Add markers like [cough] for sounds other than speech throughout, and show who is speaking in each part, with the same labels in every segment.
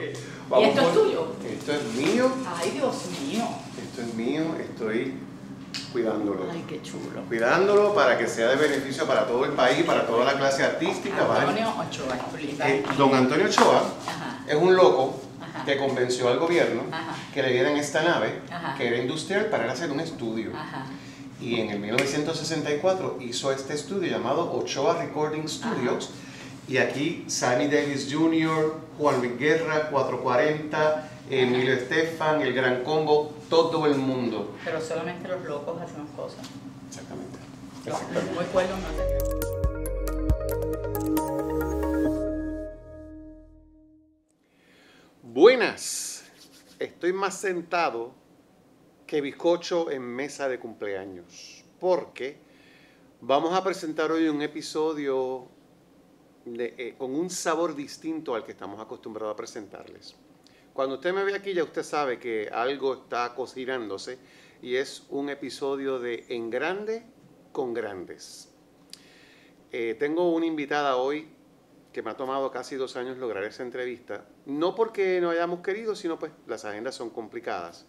Speaker 1: ¿Y esto es tuyo? Esto es mío.
Speaker 2: Ay, Dios mío.
Speaker 1: Esto es mío, estoy cuidándolo. Ay, qué chulo. Cuidándolo para que sea de beneficio para todo el país, para toda la clase artística. Antonio
Speaker 2: Ochoa, eh, Don Antonio Ochoa
Speaker 1: es un loco que convenció al gobierno que le dieran esta nave, que era industrial, para hacer un estudio. Y en el 1964 hizo este estudio llamado Ochoa Recording Studios y aquí Sammy Davis Jr., Juan Luis Guerra, 440, Emilio Estefan, el Gran Congo, todo el mundo.
Speaker 2: Pero solamente los locos hacen cosas. Exactamente. muy
Speaker 1: Buenas, estoy más sentado que bizcocho en mesa de cumpleaños, porque vamos a presentar hoy un episodio eh, con un sabor distinto al que estamos acostumbrados a presentarles. Cuando usted me ve aquí ya usted sabe que algo está cocinándose y es un episodio de En Grande con Grandes. Eh, tengo una invitada hoy que me ha tomado casi dos años lograr esa entrevista, no porque no hayamos querido, sino pues las agendas son complicadas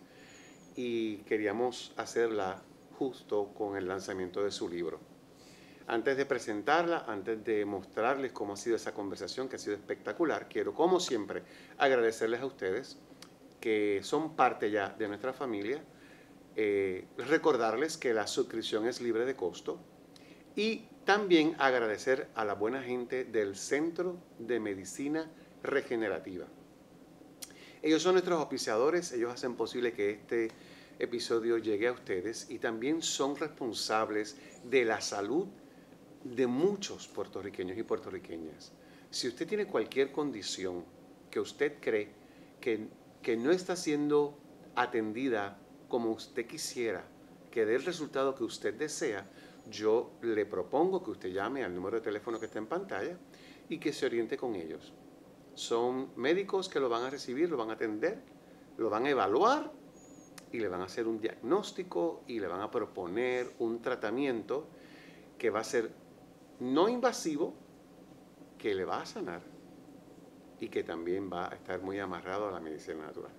Speaker 1: y queríamos hacerla justo con el lanzamiento de su libro. Antes de presentarla, antes de mostrarles cómo ha sido esa conversación, que ha sido espectacular, quiero, como siempre, agradecerles a ustedes que son parte ya de nuestra familia, eh, recordarles que la suscripción es libre de costo y también agradecer a la buena gente del Centro de Medicina Regenerativa. Ellos son nuestros oficiadores, ellos hacen posible que este episodio llegue a ustedes y también son responsables de la salud de muchos puertorriqueños y puertorriqueñas. Si usted tiene cualquier condición que usted cree que, que no está siendo atendida como usted quisiera, que dé el resultado que usted desea, yo le propongo que usted llame al número de teléfono que está en pantalla y que se oriente con ellos. Son médicos que lo van a recibir, lo van a atender, lo van a evaluar y le van a hacer un diagnóstico y le van a proponer un tratamiento que va a ser no invasivo que le va a sanar y que también va a estar muy amarrado a la medicina natural.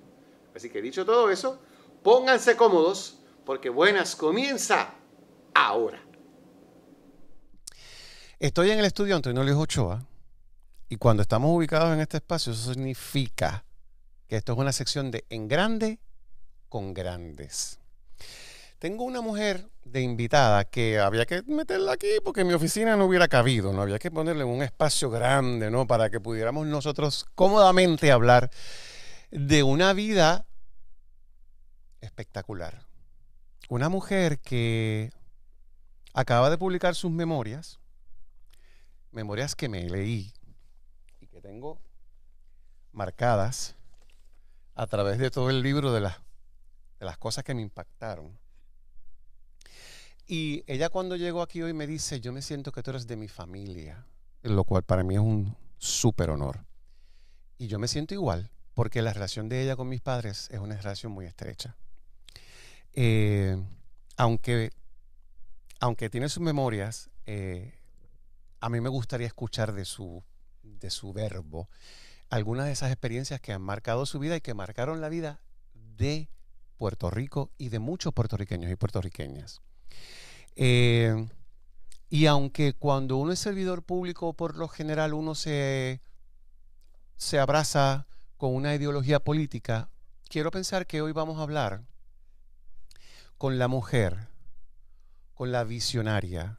Speaker 1: Así que dicho todo eso, pónganse cómodos porque buenas comienza ahora. Estoy en el estudio Antonio Luis Ochoa y cuando estamos ubicados en este espacio eso significa que esto es una sección de en grande con grandes. Tengo una mujer de invitada que había que meterla aquí porque mi oficina no hubiera cabido, no había que ponerle un espacio grande, ¿no? Para que pudiéramos nosotros cómodamente hablar de una vida espectacular. Una mujer que acaba de publicar sus memorias, memorias que me leí y que tengo marcadas a través de todo el libro de de las cosas que me impactaron. Y ella cuando llegó aquí hoy me dice, yo me siento que tú eres de mi familia, lo cual para mí es un súper honor. Y yo me siento igual, porque la relación de ella con mis padres es una relación muy estrecha. Eh, aunque, aunque tiene sus memorias, eh, a mí me gustaría escuchar de su, de su verbo algunas de esas experiencias que han marcado su vida y que marcaron la vida de Puerto Rico y de muchos puertorriqueños y puertorriqueñas. Eh, y aunque cuando uno es servidor público, por lo general uno se, se abraza con una ideología política, quiero pensar que hoy vamos a hablar con la mujer, con la visionaria,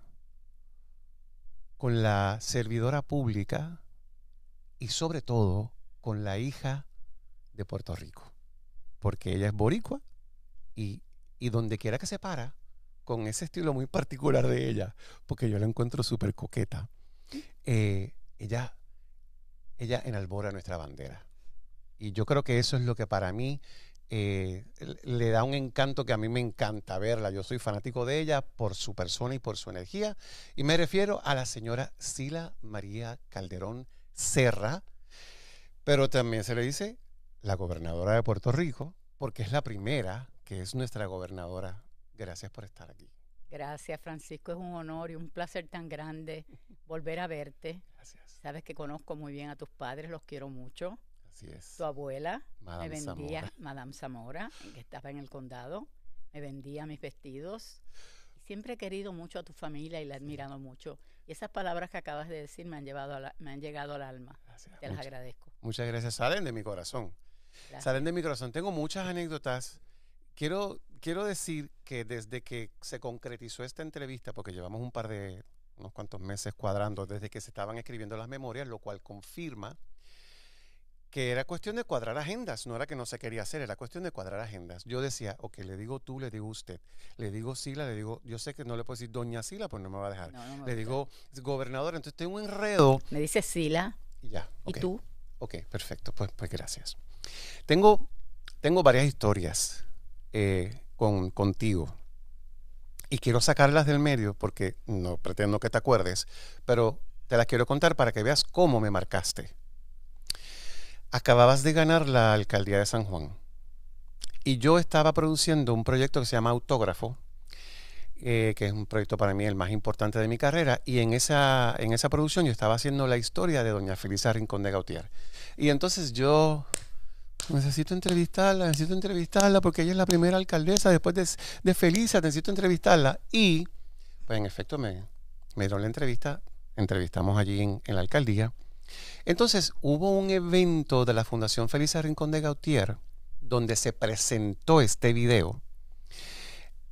Speaker 1: con la servidora pública y sobre todo con la hija de Puerto Rico, porque ella es boricua y, y donde quiera que se para, con ese estilo muy particular de ella, porque yo la encuentro súper coqueta. Eh, ella, ella enalbora nuestra bandera. Y yo creo que eso es lo que para mí eh, le da un encanto que a mí me encanta verla. Yo soy fanático de ella por su persona y por su energía. Y me refiero a la señora Sila María Calderón Serra, pero también se le dice la gobernadora de Puerto Rico, porque es la primera que es nuestra gobernadora Gracias por estar aquí.
Speaker 2: Gracias, Francisco. Es un honor y un placer tan grande [laughs] volver a verte. Gracias. Sabes que conozco muy bien a tus padres, los quiero mucho. Así es. Tu abuela me vendía, [laughs] Madame Zamora, que estaba en el condado, me vendía mis vestidos. Siempre he querido mucho a tu familia y la he admirado mucho. Y esas palabras que acabas de decir me han, llevado me han llegado al alma. Te las agradezco.
Speaker 1: Muchas gracias. Salen de mi corazón. Salen de mi corazón. Tengo muchas anécdotas Quiero, quiero decir que desde que se concretizó esta entrevista, porque llevamos un par de, unos cuantos meses cuadrando, desde que se estaban escribiendo las memorias, lo cual confirma que era cuestión de cuadrar agendas, no era que no se quería hacer, era cuestión de cuadrar agendas. Yo decía, ok, le digo tú, le digo usted, le digo Sila, le digo, yo sé que no le puedo decir doña Sila, pues no me va a dejar. le digo gobernador,
Speaker 2: entonces tengo un enredo. Me dice Sila. Y ya. ¿Y tú?
Speaker 1: Ok, perfecto, pues, pues gracias. Tengo, tengo varias historias eh, con, contigo. Y quiero sacarlas del medio porque no pretendo que te acuerdes, pero te las quiero contar para que veas cómo me marcaste. Acababas de ganar la alcaldía de San Juan y yo estaba produciendo un proyecto que se llama Autógrafo, eh, que es un proyecto para mí el más importante de mi carrera, y en esa, en esa producción yo estaba haciendo la historia de doña Felisa Rincón de Gautier. Y entonces yo Necesito entrevistarla, necesito entrevistarla porque ella es la primera alcaldesa después de, de Felisa, necesito entrevistarla. Y, pues en efecto, me, me dieron la entrevista, entrevistamos allí en, la alcaldía. Entonces, hubo un evento de la Fundación Felisa Rincón de Gautier donde se presentó este video.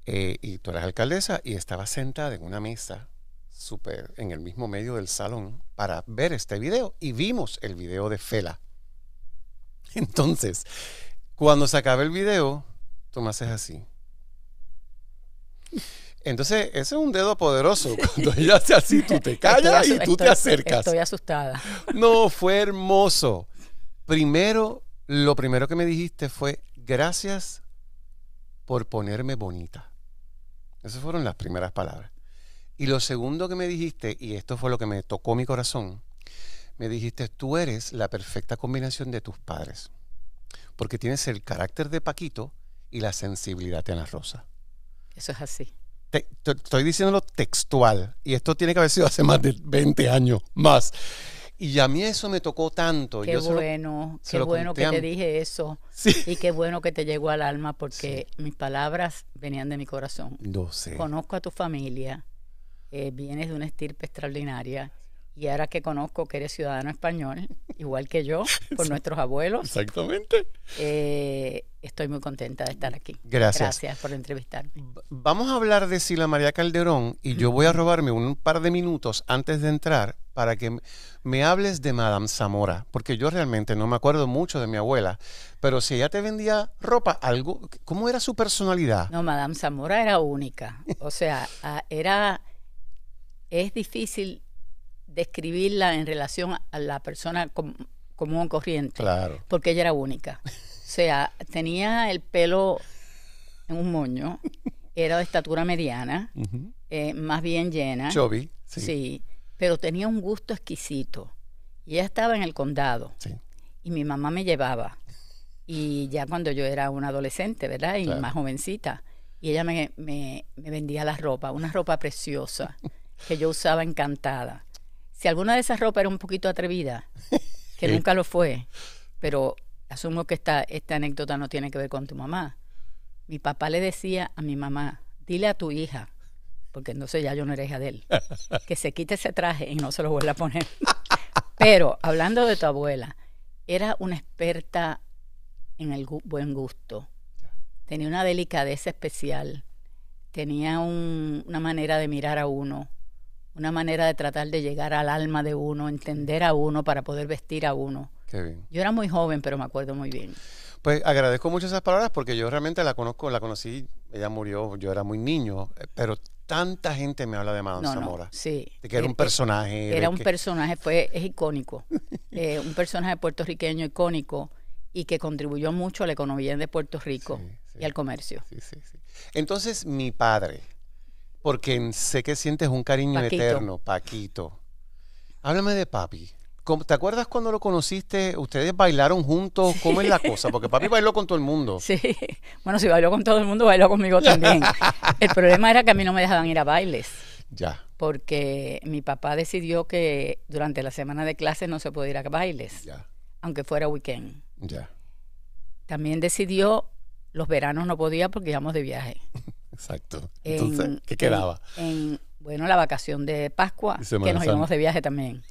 Speaker 1: Eh, y tú eras alcaldesa y estaba sentada en una mesa súper en el mismo medio del salón para ver este video y vimos el video de Fela. [laughs] Entonces, cuando se acaba el video, tú me haces así. Entonces, ese es un dedo poderoso. Cuando ella hace así, tú te callas y tú te acercas. Estoy asustada. No, fue hermoso. Primero, lo primero que me dijiste fue gracias por ponerme bonita. Esas fueron las primeras palabras. Y lo segundo que me dijiste, y esto fue lo que me tocó mi corazón, me dijiste, tú eres la perfecta combinación de tus padres, porque tienes el carácter de Paquito y la sensibilidad de Ana Rosa. Eso es así. Te, estoy diciéndolo textual, y esto tiene que haber sido hace más de 20 años, más. Y a mí eso me tocó tanto. Qué bueno, qué bueno que te
Speaker 2: dije eso. Y qué bueno que te llegó al alma porque mis palabras venían de mi corazón. Conozco a tu familia, eh, vienes de una estirpe extraordinaria y ahora que conozco que eres ciudadano español, [laughs] igual que yo, [laughs] por nuestros abuelos. Exactamente. Eh, estoy muy contenta de estar aquí. Gracias. Gracias por entrevistarme.
Speaker 1: Vamos a hablar de Sila María Calderón y yo voy a robarme un par de minutos antes de entrar para que me hables de Madame Zamora, porque yo realmente no me acuerdo mucho de mi abuela, pero si ella te vendía ropa, algo, ¿cómo era su personalidad?
Speaker 2: No, Madame Zamora era única. O sea, era es difícil describirla en relación a la persona común corriente. Claro. Porque ella era única. O sea, tenía el pelo en un moño, era de estatura mediana, eh, más bien llena. Chubby. Sí. Pero tenía un gusto exquisito. Y ella estaba en el condado. Y mi mamá me llevaba. Y ya cuando yo era una adolescente, ¿verdad? Y más jovencita. Y ella me, me, me vendía la ropa, una ropa preciosa que yo usaba encantada si alguna de esas ropas era un poquito atrevida,
Speaker 1: [laughs] que nunca
Speaker 2: lo fue, pero asumo que esta, anécdota no tiene que ver con tu mamá. Mi papá le decía a mi mamá, dile a tu hija, porque entonces ya yo no era hija de él, [laughs] que se quite ese traje y no se lo vuelva a poner. Pero hablando de tu abuela, era una experta en el buen gusto. Tenía una delicadeza especial, tenía una manera de mirar a uno una manera de tratar de llegar al alma de uno, entender a uno para poder vestir a uno. Qué bien. Yo era muy joven, pero me acuerdo muy bien.
Speaker 1: Pues agradezco mucho esas palabras porque yo realmente la conozco, la conocí, ella murió, yo era muy niño, pero tanta gente me habla de Madame Zamora. sí. De que era, un eh, eh, personaje. Era un
Speaker 2: personaje, fue, es icónico. [laughs] Eh, un personaje puertorriqueño icónico y que contribuyó mucho a la economía de Puerto Rico y al comercio. Sí,
Speaker 1: Entonces, mi padre, porque sé que sientes un cariño eterno, Paquito. Háblame de papi. ¿Te acuerdas cuando lo conociste? ¿Ustedes bailaron juntos? ¿Cómo es la cosa? Porque papi bailó con todo el mundo.
Speaker 2: Sí. Bueno, si bailó con todo el mundo, bailó conmigo también. [laughs] el problema era que a mí no me dejaban ir a bailes. Ya. Porque mi papá decidió que durante la semana de clase no se podía ir a bailes. Ya. Aunque fuera weekend. Ya. También decidió los veranos no podía porque íbamos de viaje. [laughs] Exacto. Entonces, ¿qué quedaba? bueno, la vacación de Pascua, que nos íbamos de viaje también.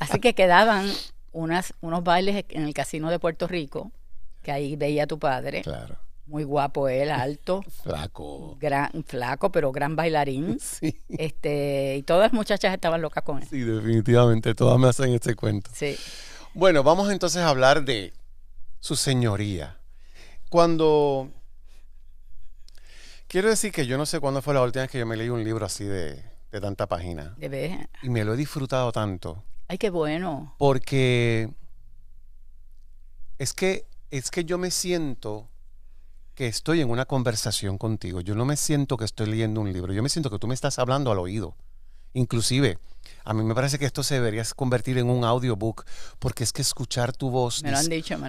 Speaker 2: Así que quedaban unas, unos bailes en el casino de Puerto Rico, que ahí veía a tu padre. Claro. Muy guapo él, alto.
Speaker 1: Flaco.
Speaker 2: Gran, flaco, pero gran bailarín. [laughs] Sí. Este, y todas las muchachas estaban locas con él. Sí,
Speaker 1: definitivamente, todas me hacen este cuento. Sí. Bueno, vamos entonces a hablar de su señoría. Cuando Quiero decir que yo no sé cuándo fue la última vez que yo me leí un libro así de, tanta página. De vez. Y me lo he disfrutado tanto.
Speaker 2: Ay, qué bueno.
Speaker 1: Porque es que, es que yo me siento que estoy en una conversación contigo. Yo no me siento que estoy leyendo un libro. Yo me siento que tú me estás hablando al oído. Inclusive, a mí me parece que esto se debería convertir en un audiobook, porque es que escuchar tu voz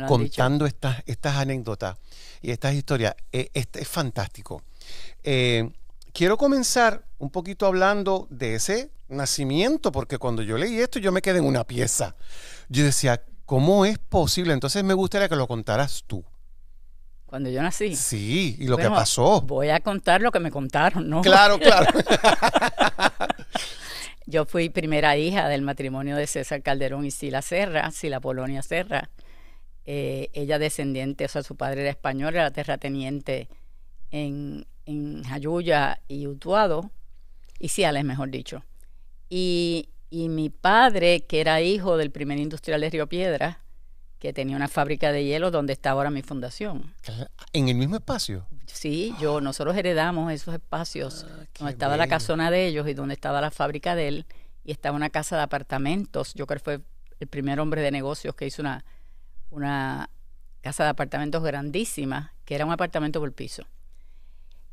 Speaker 1: contando Estas, estas anécdotas y estas historias e, es fantástico. Eh, quiero comenzar un poquito hablando de ese nacimiento, porque cuando yo leí esto yo me quedé en una pieza. Yo decía, ¿cómo es posible? Entonces me gustaría que lo contaras tú. Cuando yo nací. Sí, y lo que pasó.
Speaker 2: Voy a contar lo que me contaron, ¿no? Claro, claro. [laughs] yo fui primera hija del matrimonio de César Calderón y Sila Serra, Sila Polonia Serra. Eh, ella descendiente, o sea, su padre era español, era terrateniente en, en Jayuya y Utuado, y Ciales, mejor dicho. Y, mi padre, que era hijo del primer industrial de Río Piedra, que tenía una fábrica de hielo donde está ahora mi fundación.
Speaker 1: ¿En el mismo espacio?
Speaker 2: Sí, yo, ah. nosotros heredamos esos espacios ah, donde estaba la casona de ellos y donde estaba la fábrica de él y estaba una casa de apartamentos. Yo creo que fue el primer hombre de negocios que hizo una, una casa de apartamentos grandísima, que era un apartamento por piso.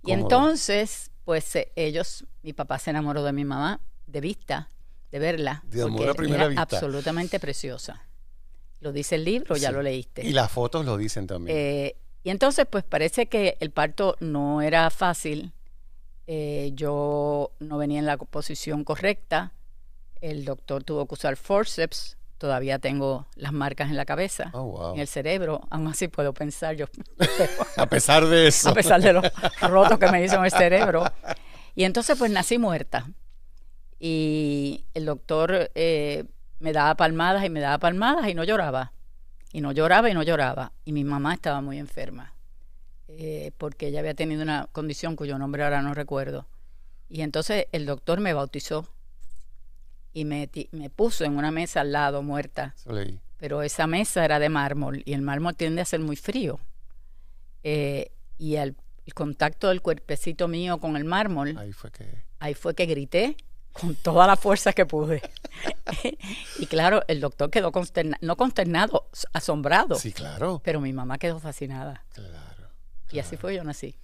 Speaker 2: Y entonces, pues eh, ellos, mi papá se enamoró de mi mamá de vista, de verla. De era Absolutamente preciosa. Lo dice el libro, ya lo leíste. Y las
Speaker 1: fotos lo dicen también.
Speaker 2: Eh, y entonces, pues parece que el parto no era fácil. Eh, yo no venía en la posición correcta. El doctor tuvo que usar forceps todavía tengo las marcas en la cabeza, oh, en el cerebro, aún así puedo pensar yo. [laughs] a pesar de eso. A pesar de los rotos que me hizo en el cerebro. Y entonces pues nací muerta. Y el doctor eh, me daba palmadas y me daba palmadas y no lloraba. Y no lloraba y no lloraba. Y mi mamá estaba muy enferma. Eh, porque ella había tenido una condición cuyo nombre ahora no recuerdo. Y entonces el doctor me bautizó y me, me puso en una mesa al lado muerta. Pero esa mesa era de mármol y el mármol tiende a ser muy frío. Eh, y al el contacto del cuerpecito mío con el mármol, ahí fue que, grité con toda la fuerza que pude. [laughs] y claro, el doctor quedó consternado, no consternado, asombrado. Sí, claro. Pero mi mamá quedó fascinada. Claro. Y así fue yo nací.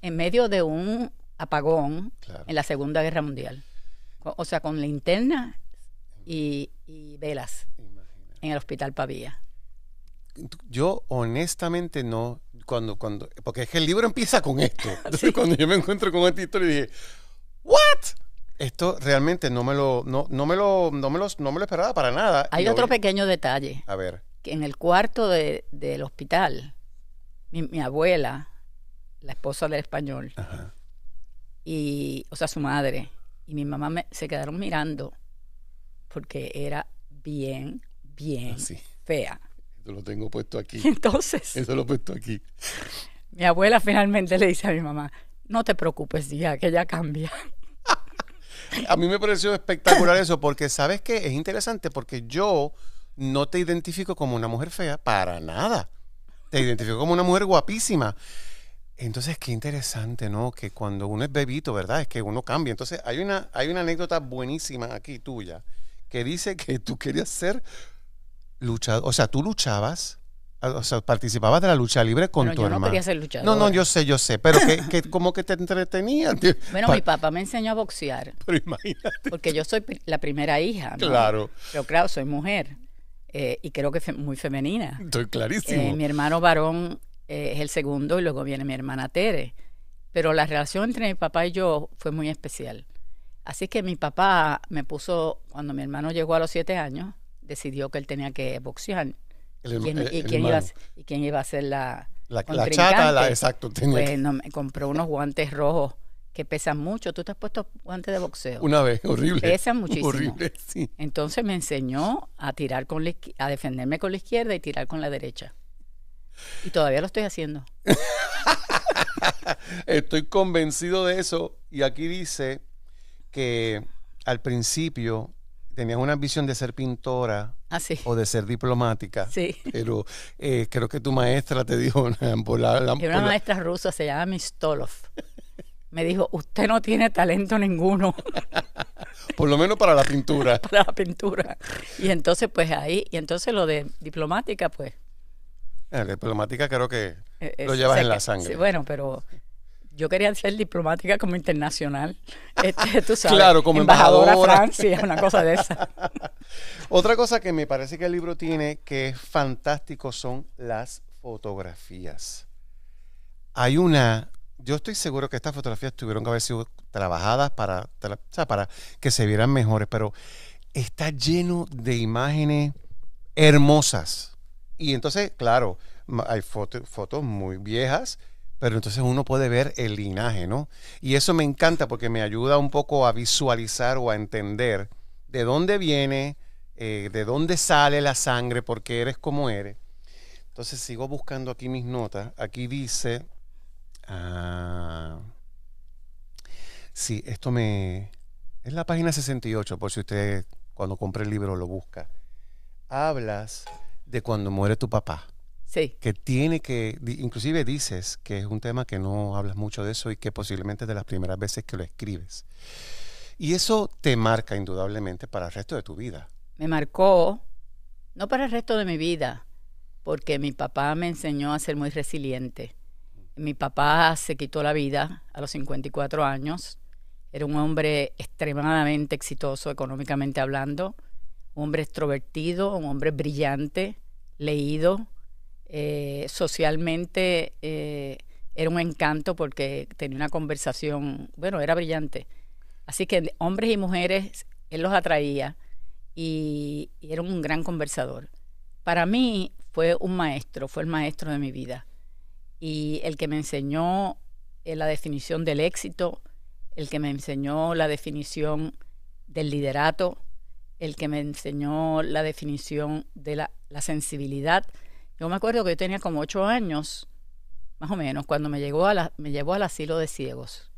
Speaker 2: En medio de un apagón en la Segunda Guerra Mundial o sea, con linterna y, velas en el hospital Pavía.
Speaker 1: Yo honestamente no, cuando, cuando, porque es que el libro empieza con esto. [laughs] Entonces cuando yo me encuentro con esta historia dije, ¿what? Esto realmente no me lo, no, no me lo, me esperaba para nada. Hay otro pequeño detalle. A ver.
Speaker 2: Que en el cuarto del hospital, mi, abuela, la esposa del español, y, o sea, su madre, y mi mamá se quedaron mirando porque era bien, bien ah, fea.
Speaker 1: Eso lo tengo puesto aquí. [laughs] entonces. Eso lo he puesto aquí.
Speaker 2: Mi abuela finalmente le dice a mi mamá, no te preocupes, ya que ya cambia.
Speaker 1: [laughs] a mí me pareció espectacular eso porque, ¿sabes qué? Es interesante porque yo no te identifico como una mujer fea para nada. Te identifico como una mujer guapísima. Entonces, qué interesante, ¿no? Que cuando uno es bebito, ¿verdad? Es que uno cambia. Entonces, hay una, hay una anécdota buenísima aquí tuya que dice que tú querías ser luchador. O sea, tú luchabas, ah, o sea, participabas de la lucha libre con tu hermano. No quería ser luchador. No, no, yo sé, yo sé, pero que, que como que te entretenía.
Speaker 2: Bueno, mi papá me enseñó a boxear. [laughs] Pero imagínate. Porque yo soy la primera hija. Claro. Pero claro, soy mujer. Eh, y creo que es muy femenina. Estoy clarísimo. Eh, mi hermano varón eh, es el segundo y luego viene mi hermana Tere. Pero la relación entre mi papá y yo fue muy especial. Así que mi papá me puso, cuando mi hermano llegó a los siete años, decidió que él tenía que boxear. Eh, y, quién, iba a, y, ser la... La, exacto. Pues, me compró unos guantes rojos que pesan mucho. Tú te has puesto guantes de boxeo. Una vez, horrible. Pesan muchísimo. Horrible, sí. Entonces me enseñó a tirar con la, a defenderme con la izquierda y tirar con la derecha. Y todavía lo estoy haciendo.
Speaker 1: [laughs] estoy convencido de eso. Y aquí dice que al principio tenías una ambición de ser pintora ah, o de ser diplomática. Sí. Pero eh, creo que tu maestra te dijo... [laughs] una
Speaker 2: maestra rusa, se llama Mistolov. Me dijo, usted no tiene talento ninguno.
Speaker 1: [laughs] por lo menos para la pintura. para
Speaker 2: la pintura. Y entonces, pues ahí, y entonces lo de diplomática, pues
Speaker 1: eh, la diplomática creo que eh, eh, lo llevas en la sangre. sí,
Speaker 2: bueno, pero yo quería ser diplomática como internacional. [laughs] Este, claro, como embajadora. Francia, una cosa de esa.
Speaker 1: [laughs] Otra cosa que me parece que el libro tiene que es fantástico son las fotografías. Hay una, yo estoy seguro que estas fotografías tuvieron que haber sido trabajadas para que se vieran mejores, pero está lleno de imágenes hermosas y entonces, claro, hay fotos muy viejas, pero entonces uno puede ver el linaje, ¿no? Y eso me encanta porque me ayuda un poco a visualizar o a entender de dónde viene, eh, de dónde sale la sangre, porque eres como eres. Entonces sigo buscando aquí mis notas. Aquí dice... Ah, sí, esto me... Es la página 68, por si usted cuando compre el libro lo busca. Hablas de cuando muere tu papá. Sí. Que tiene que, inclusive dices que es un tema que no hablas mucho de eso y que posiblemente es de las primeras veces que lo escribes. Y eso te marca indudablemente para el resto de tu vida.
Speaker 2: Me marcó, no para el resto de mi vida, porque mi papá me enseñó a ser muy resiliente. Mi papá se quitó la vida a los 54 años. Era un hombre extremadamente exitoso económicamente hablando un hombre extrovertido, un hombre brillante, leído, eh, socialmente eh, era un encanto porque tenía una conversación, bueno, era brillante. Así que hombres y mujeres, él los atraía y era un gran conversador. Para mí fue un maestro, fue el maestro de mi vida y el que me enseñó eh, la definición del éxito, el que me enseñó la definición del liderato, el que me enseñó la definición de la, sensibilidad. Yo me acuerdo que yo tenía como ocho años, más o menos, cuando me, llegó a la, me llevó al asilo de ciegos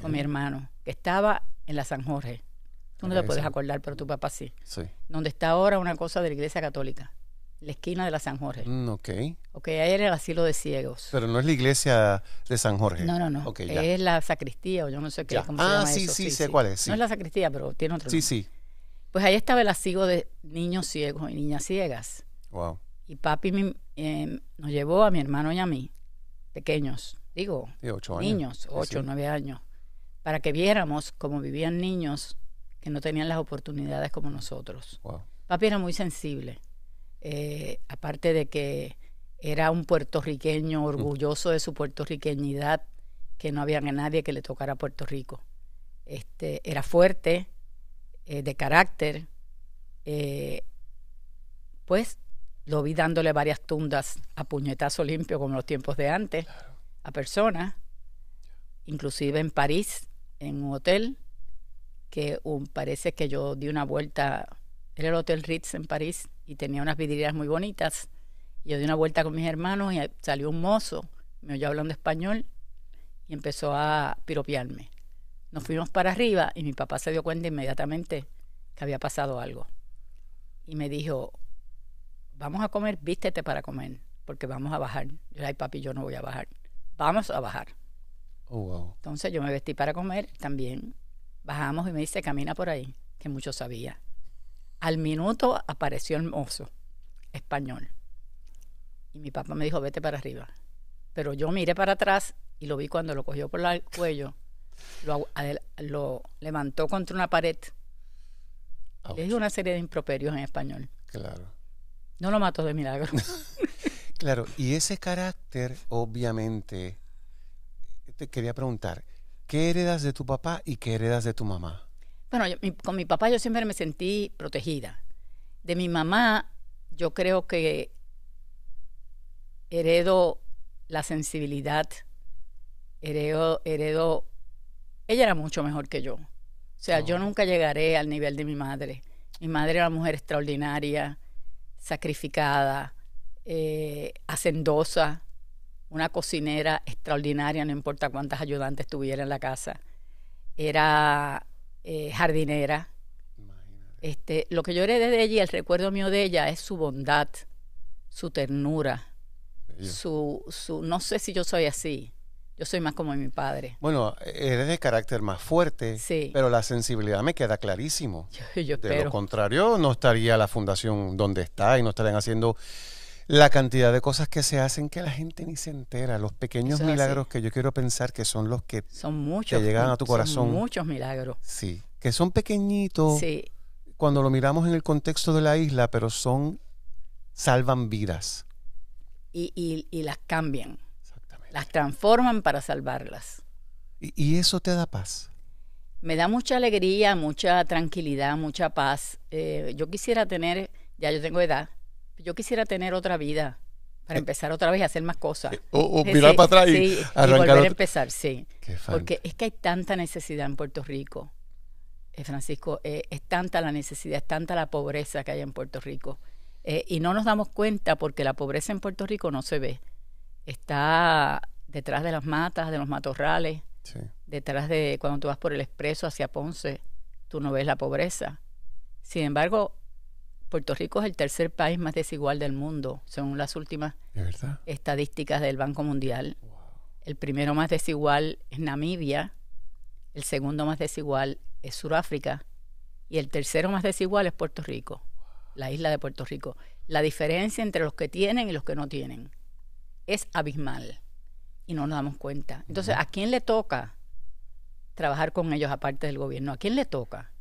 Speaker 2: con mi hermano, que estaba en la San Jorge. Tú no te puedes acordar, pero tu papá sí. Donde está ahora una cosa de la Iglesia Católica, la esquina de la San Jorge. Mm, ok. Ok, ahí era el asilo de ciegos.
Speaker 1: Pero no es la iglesia de San Jorge. No, no, no. es
Speaker 2: la sacristía o yo no sé qué. ah, sí, sí, sé cuál es. No es la sacristía, pero tiene otro Sí, sí. Pues ahí estaba el asigo de niños ciegos y niñas ciegas. Wow. Y papi eh, nos llevó a mi hermano y a mí, pequeños, digo, niños, ocho, nueve años, para que viéramos cómo vivían niños que no tenían las oportunidades como nosotros. Papi era muy sensible, eh, aparte de que era un puertorriqueño mm. orgulloso de su puertorriqueñidad, que no había nadie que le tocara Puerto Rico. Este, era fuerte, eh, de carácter, eh, pues lo vi dándole varias tundas a puñetazo limpio como en los tiempos de antes, a personas, inclusive en París, en un hotel, que parece que yo di una vuelta, era el Hotel Ritz en París y tenía unas vidrieras muy bonitas. Yo di una vuelta con mis hermanos y eh, salió un mozo, me oyó hablando español y empezó a piropearme. Nos fuimos para arriba y mi papá se dio cuenta inmediatamente que había pasado algo. Y me dijo, vamos a comer, vístete para comer, porque vamos a bajar. Yo le papi, yo no voy a bajar. Vamos a bajar. Oh, Entonces yo me vestí para comer también. Bajamos y me dice, camina por ahí, que mucho sabía. Al minuto apareció el mozo español. Y mi papá me dijo, vete para arriba. Pero yo miré para atrás y lo vi cuando lo cogió por el cuello lo, levantó contra una pared. Ah, es una serie de improperios en español. Claro. No lo mató de milagro.
Speaker 1: [laughs] claro, y ese carácter, obviamente, te quería preguntar, ¿qué heredas de tu papá y qué heredas de tu mamá?
Speaker 2: Bueno, con mi papá yo siempre me sentí protegida. De mi mamá, yo creo que heredo la sensibilidad, heredo, heredo ella era mucho mejor que yo. O sea, yo oh. nunca llegaré al nivel de mi madre. Mi madre era una mujer extraordinaria, sacrificada, eh, hacendosa, una cocinera extraordinaria, no importa cuántas ayudantes tuviera en la casa. Era eh, jardinera. Este, lo que yo heredé de ella, y el recuerdo mío de ella, es su bondad, su ternura,
Speaker 1: su,
Speaker 2: no sé si yo soy así, yo soy más como mi padre.
Speaker 1: Bueno, eres de carácter más fuerte, pero la sensibilidad me queda clarísimo. de lo contrario, no estaría la fundación donde está y no estarían haciendo la cantidad de cosas que se hacen que la gente ni se entera. Los pequeños milagros que yo quiero pensar que son los que son llegan a tu corazón. Son muchos
Speaker 2: milagros. Sí,
Speaker 1: que son pequeñitos cuando lo miramos en el contexto de la isla, pero son, salvan vidas.
Speaker 2: y, y las cambian las transforman para salvarlas.
Speaker 1: ¿Y, eso te
Speaker 2: da paz? Me da mucha alegría, mucha tranquilidad, mucha paz. Eh, yo quisiera tener, ya yo tengo edad, yo quisiera tener otra vida para eh, empezar otra vez a hacer más cosas. Eh, o, mirar para atrás y, arrancar y volver empezar, sí. Porque es que hay tanta necesidad en Puerto Rico, Francisco, es tanta la necesidad, es tanta la pobreza que hay en Puerto Rico. y no nos damos cuenta porque la pobreza en Puerto Rico no se ve está detrás de las matas, de los matorrales, detrás de cuando tú vas por el expreso hacia Ponce, tú no ves la pobreza. Sin embargo, Puerto Rico es el tercer país más desigual del mundo, según las últimas estadísticas del Banco Mundial. El primero más desigual es Namibia, el segundo más desigual es Sudáfrica y el tercero más desigual es Puerto Rico, la isla de Puerto Rico. La diferencia entre los que tienen y los que no tienen es abismal y no nos damos cuenta. Entonces, ¿a quién le toca trabajar con ellos aparte del gobierno? ¿A quién le toca?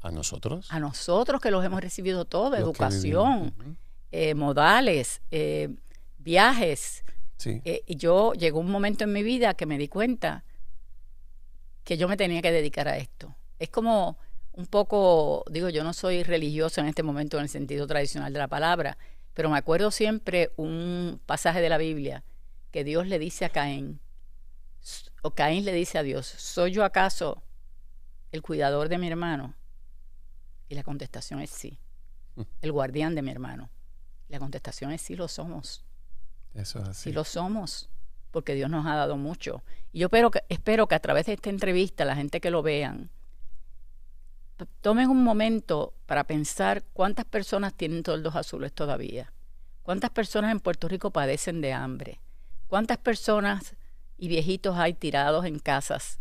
Speaker 1: ¿A nosotros?
Speaker 2: A nosotros que los hemos recibido todo, educación, eh, modales, eh, viajes. Eh, y yo llegó un momento en mi vida que me di cuenta que yo me tenía que dedicar a esto. Es como un poco, digo, yo no soy religioso en este momento en el sentido tradicional de la palabra, pero me acuerdo siempre un pasaje de la Biblia que Dios le dice a Caín, o Caín le dice a Dios, ¿soy yo acaso el cuidador de mi hermano? Y la contestación es sí. Mm. El guardián de mi hermano. La contestación es sí lo somos. Eso es así. Sí lo somos, porque Dios nos ha dado mucho. Y yo espero que, espero que a través de esta entrevista, la gente que lo vean, tomen un momento para pensar cuántas personas tienen toldos azules todavía, cuántas personas en Puerto Rico padecen de hambre, cuántas personas y viejitos hay tirados en casas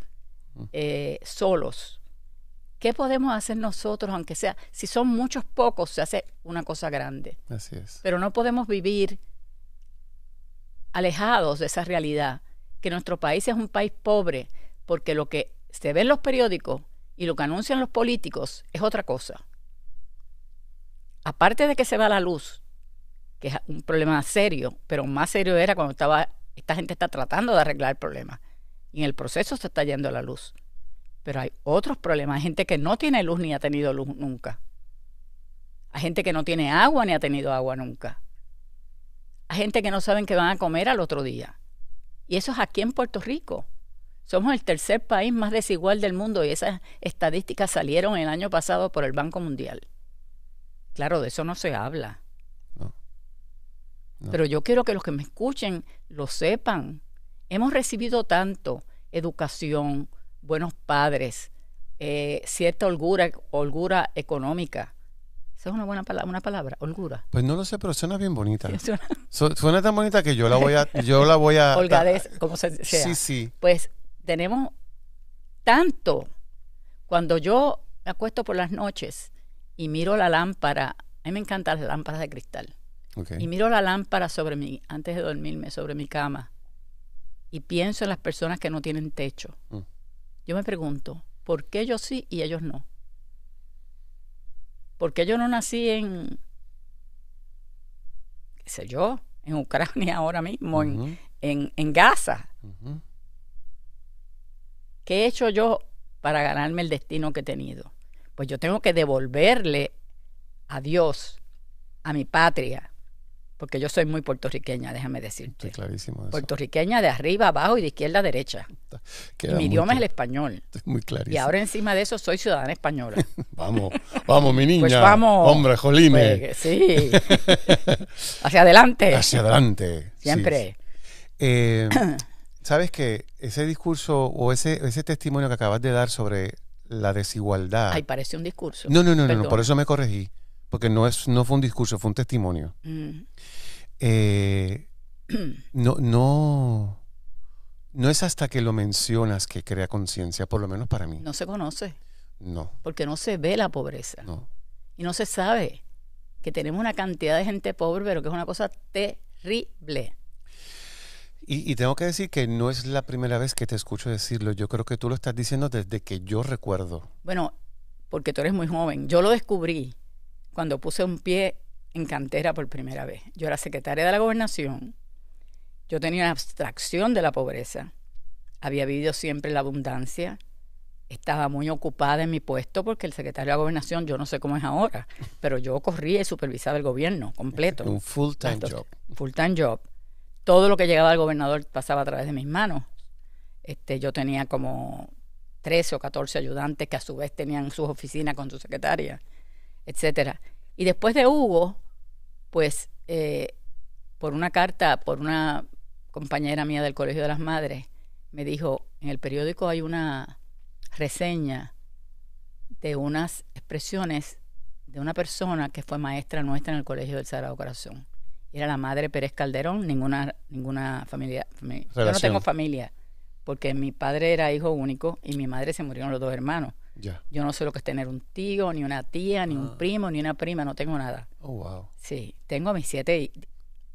Speaker 2: mm. eh, solos. ¿Qué podemos hacer nosotros, aunque sea, si son muchos pocos, se hace una cosa grande? Así es. Pero no podemos vivir alejados de esa realidad, que nuestro país es un país pobre, porque lo que se ve en los periódicos y lo que anuncian los políticos es otra cosa. Aparte de que se va la luz, que es un problema serio, pero más serio era cuando estaba, esta gente está tratando de arreglar el problema. Y en el proceso se está yendo la luz. Pero hay otros problemas, hay gente que no tiene luz ni ha tenido luz nunca. Hay gente que no tiene agua ni ha tenido agua nunca. Hay gente que no saben qué van a comer al otro día. Y eso es aquí en Puerto Rico. Somos el tercer país más desigual del mundo y esas estadísticas salieron el año pasado por el Banco Mundial. Claro, de eso no se habla. Pero yo quiero que los que me escuchen lo sepan. Hemos recibido tanto educación, buenos padres, eh, cierta holgura, holgura económica. Esa es una buena palabra, una palabra, holgura.
Speaker 1: Pues no lo sé, pero suena bien bonita. suena. tan bonita que yo la voy a, yo la voy a. [laughs] Holgadez, como se sea. Sí, sí.
Speaker 2: Pues tenemos tanto. Cuando yo me acuesto por las noches y miro la lámpara, a mí me encantan las lámparas de cristal. Y miro la lámpara sobre mí antes de dormirme, sobre mi cama, y pienso en las personas que no tienen techo. Mm. Yo me pregunto, ¿por qué yo sí y ellos no? ¿Por qué yo no nací en, qué sé yo, en Ucrania [laughs] ahora mismo, en, en, Gaza? ¿qué he hecho yo para ganarme el destino que he tenido? Pues yo tengo que devolverle a Dios, a mi patria, porque yo soy muy puertorriqueña, déjame decirte. clarísimo Puertorriqueña de arriba abajo y de izquierda a derecha. mi idioma es el español.
Speaker 1: Muy clarísimo. Y ahora
Speaker 2: encima de eso soy ciudadana española. [laughs] vamos, vamos, mi pues niña. Pues vamos. Hombre, jolime. Pues, sí. [laughs] Hacia adelante. Hacia adelante. Siempre.
Speaker 1: Eh, Sabes qué? ese discurso o ese, ese testimonio que acabas de dar sobre la desigualdad. Ay, parece un discurso. No, no, no, no, por eso me corregí, porque no, es, no fue un discurso, fue un testimonio. Mm. Eh, no, no, no es hasta que lo mencionas que crea conciencia, por lo menos para mí.
Speaker 2: No se conoce. No. Porque no se ve la pobreza. No. Y no se sabe que tenemos una cantidad de gente pobre, pero que es una cosa terrible.
Speaker 1: Y, tengo que decir que no es la primera vez que te escucho decirlo. Yo creo que tú lo estás diciendo desde que yo recuerdo.
Speaker 2: Bueno, porque tú eres muy joven. Yo lo descubrí cuando puse un pie en cantera por primera vez. Yo era secretaria de la gobernación. Yo tenía una abstracción de la pobreza. Había vivido siempre la abundancia. Estaba muy ocupada en mi puesto porque el secretario de la gobernación, yo no sé cómo es ahora, pero yo corría y supervisaba el gobierno completo. [laughs] Un full-time job. Full-time job todo lo que llegaba al gobernador pasaba a través de mis manos. Este, yo tenía como 13 o 14 ayudantes que a su vez tenían sus oficinas con su secretaria, etcétera. Y después de Hugo, pues eh, por una carta, por una compañera mía del Colegio de las Madres, me dijo, en el periódico hay una reseña de unas expresiones de una persona que fue maestra nuestra en el Colegio del Sagrado Corazón era la madre Pérez Calderón, ninguna, ninguna familia. Yo no tengo familia, porque mi padre era hijo único y mi madre se murieron los dos hermanos. Yo no sé lo que es tener un tío, ni una tía, ni un ah. primo, ni una prima, no tengo nada. Oh, wow. Sí, tengo mis siete,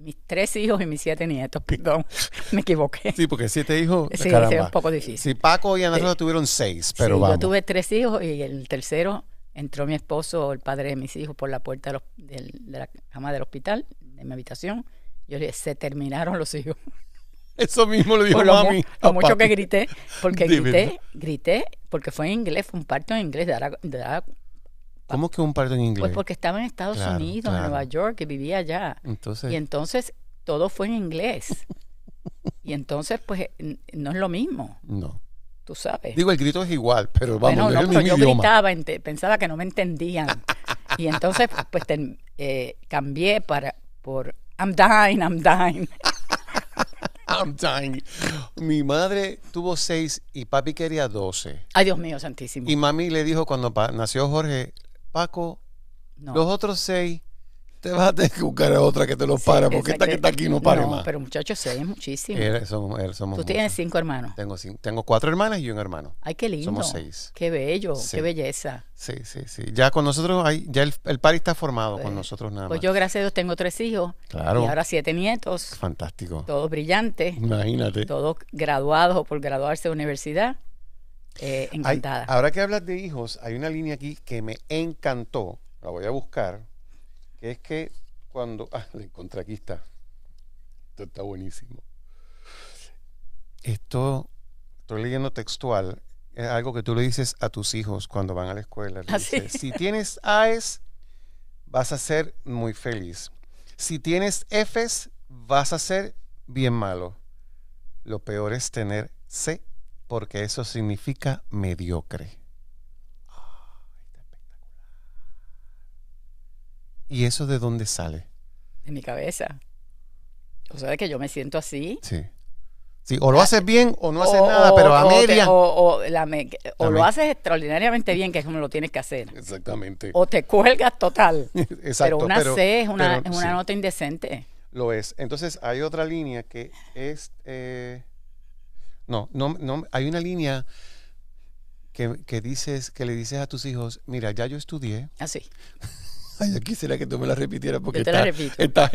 Speaker 2: mis tres hijos y mis siete nietos, [laughs] perdón,
Speaker 1: me equivoqué. Sí, porque siete hijos, sí, es un poco difícil. Sí, Paco y Ana Rosa eh, tuvieron seis, pero yo tuve
Speaker 2: tres hijos y el tercero entró mi esposo, el padre de mis hijos, por la puerta de, de la cama del hospital en mi habitación. Yo le dije, se terminaron los hijos. [laughs] Eso mismo lo dijo mami. Lo mucho que grité, porque grité, grité, porque fue en inglés, fue un parto en inglés. De
Speaker 1: ¿Cómo que un parto en inglés? Pues porque
Speaker 2: estaba en Estados Unidos, en Nueva York, que vivía allá. Entonces, y entonces todo fue en inglés. [laughs] y entonces, pues, no es lo mismo. No. Tú sabes.
Speaker 1: Digo, el grito es igual, pero vamos, bueno, no, yo gritaba,
Speaker 2: pensaba que no me entendían. y entonces, pues, eh, cambié para, I'm dying, I'm dying.
Speaker 1: [laughs] I'm dying. Mi madre tuvo seis y papi quería doce.
Speaker 2: Ay, Dios mío, santísimo. Y
Speaker 1: mami le dijo cuando nació Jorge, Paco, los
Speaker 2: otros seis te vas a tener que buscar a otra que te lo para, porque esta que está aquí no para más. Pero muchachos, seis muchísimo. Tú tienes cinco hermanos.
Speaker 1: Tengo, cinco, tengo cuatro hermanas y un hermano.
Speaker 2: Ay, qué lindo. Somos seis. Qué bello, qué belleza.
Speaker 1: Sí, sí, sí. Ya con nosotros, hay, ya el, par está formado con pues, nosotros nada pues más. Pues
Speaker 2: yo, gracias a Dios, tengo tres hijos. Claro. Y ahora siete nietos.
Speaker 1: Fantástico.
Speaker 2: Todos brillantes. Imagínate. Todos graduados o por graduarse de universidad. Eh, encantada. ahora
Speaker 1: que hablas de hijos, hay una línea aquí que me encantó. La voy a buscar que es que cuando... [laughs] Ah, le encontré, aquí está. Esto está buenísimo. Esto, estoy leyendo textual, es algo que tú le dices a tus hijos cuando van a la escuela. Ah, si tienes A's vas a ser muy feliz. Si tienes Fs, vas a ser bien malo. Lo peor es tener C, porque eso significa mediocre. ¿Y eso de dónde sale?
Speaker 2: De mi cabeza. O sea, de que yo me siento así. Sí.
Speaker 1: Sí, o lo ah, haces bien o no haces nada, pero a media.
Speaker 2: o, lo haces extraordinariamente bien, que es como lo tienes que hacer. Exactamente. O te cuelgas total. [laughs]
Speaker 1: Exacto, pero una C es una, nota
Speaker 2: indecente.
Speaker 1: Lo es. Entonces hay otra línea que es... Eh, no, no, no, hay una línea que, dices, que le dices a tus hijos, mira, ya yo estudié.
Speaker 2: Así. Ah, [laughs] Ay,
Speaker 1: yo quisiera que tú me la repitieras porque yo te la repito.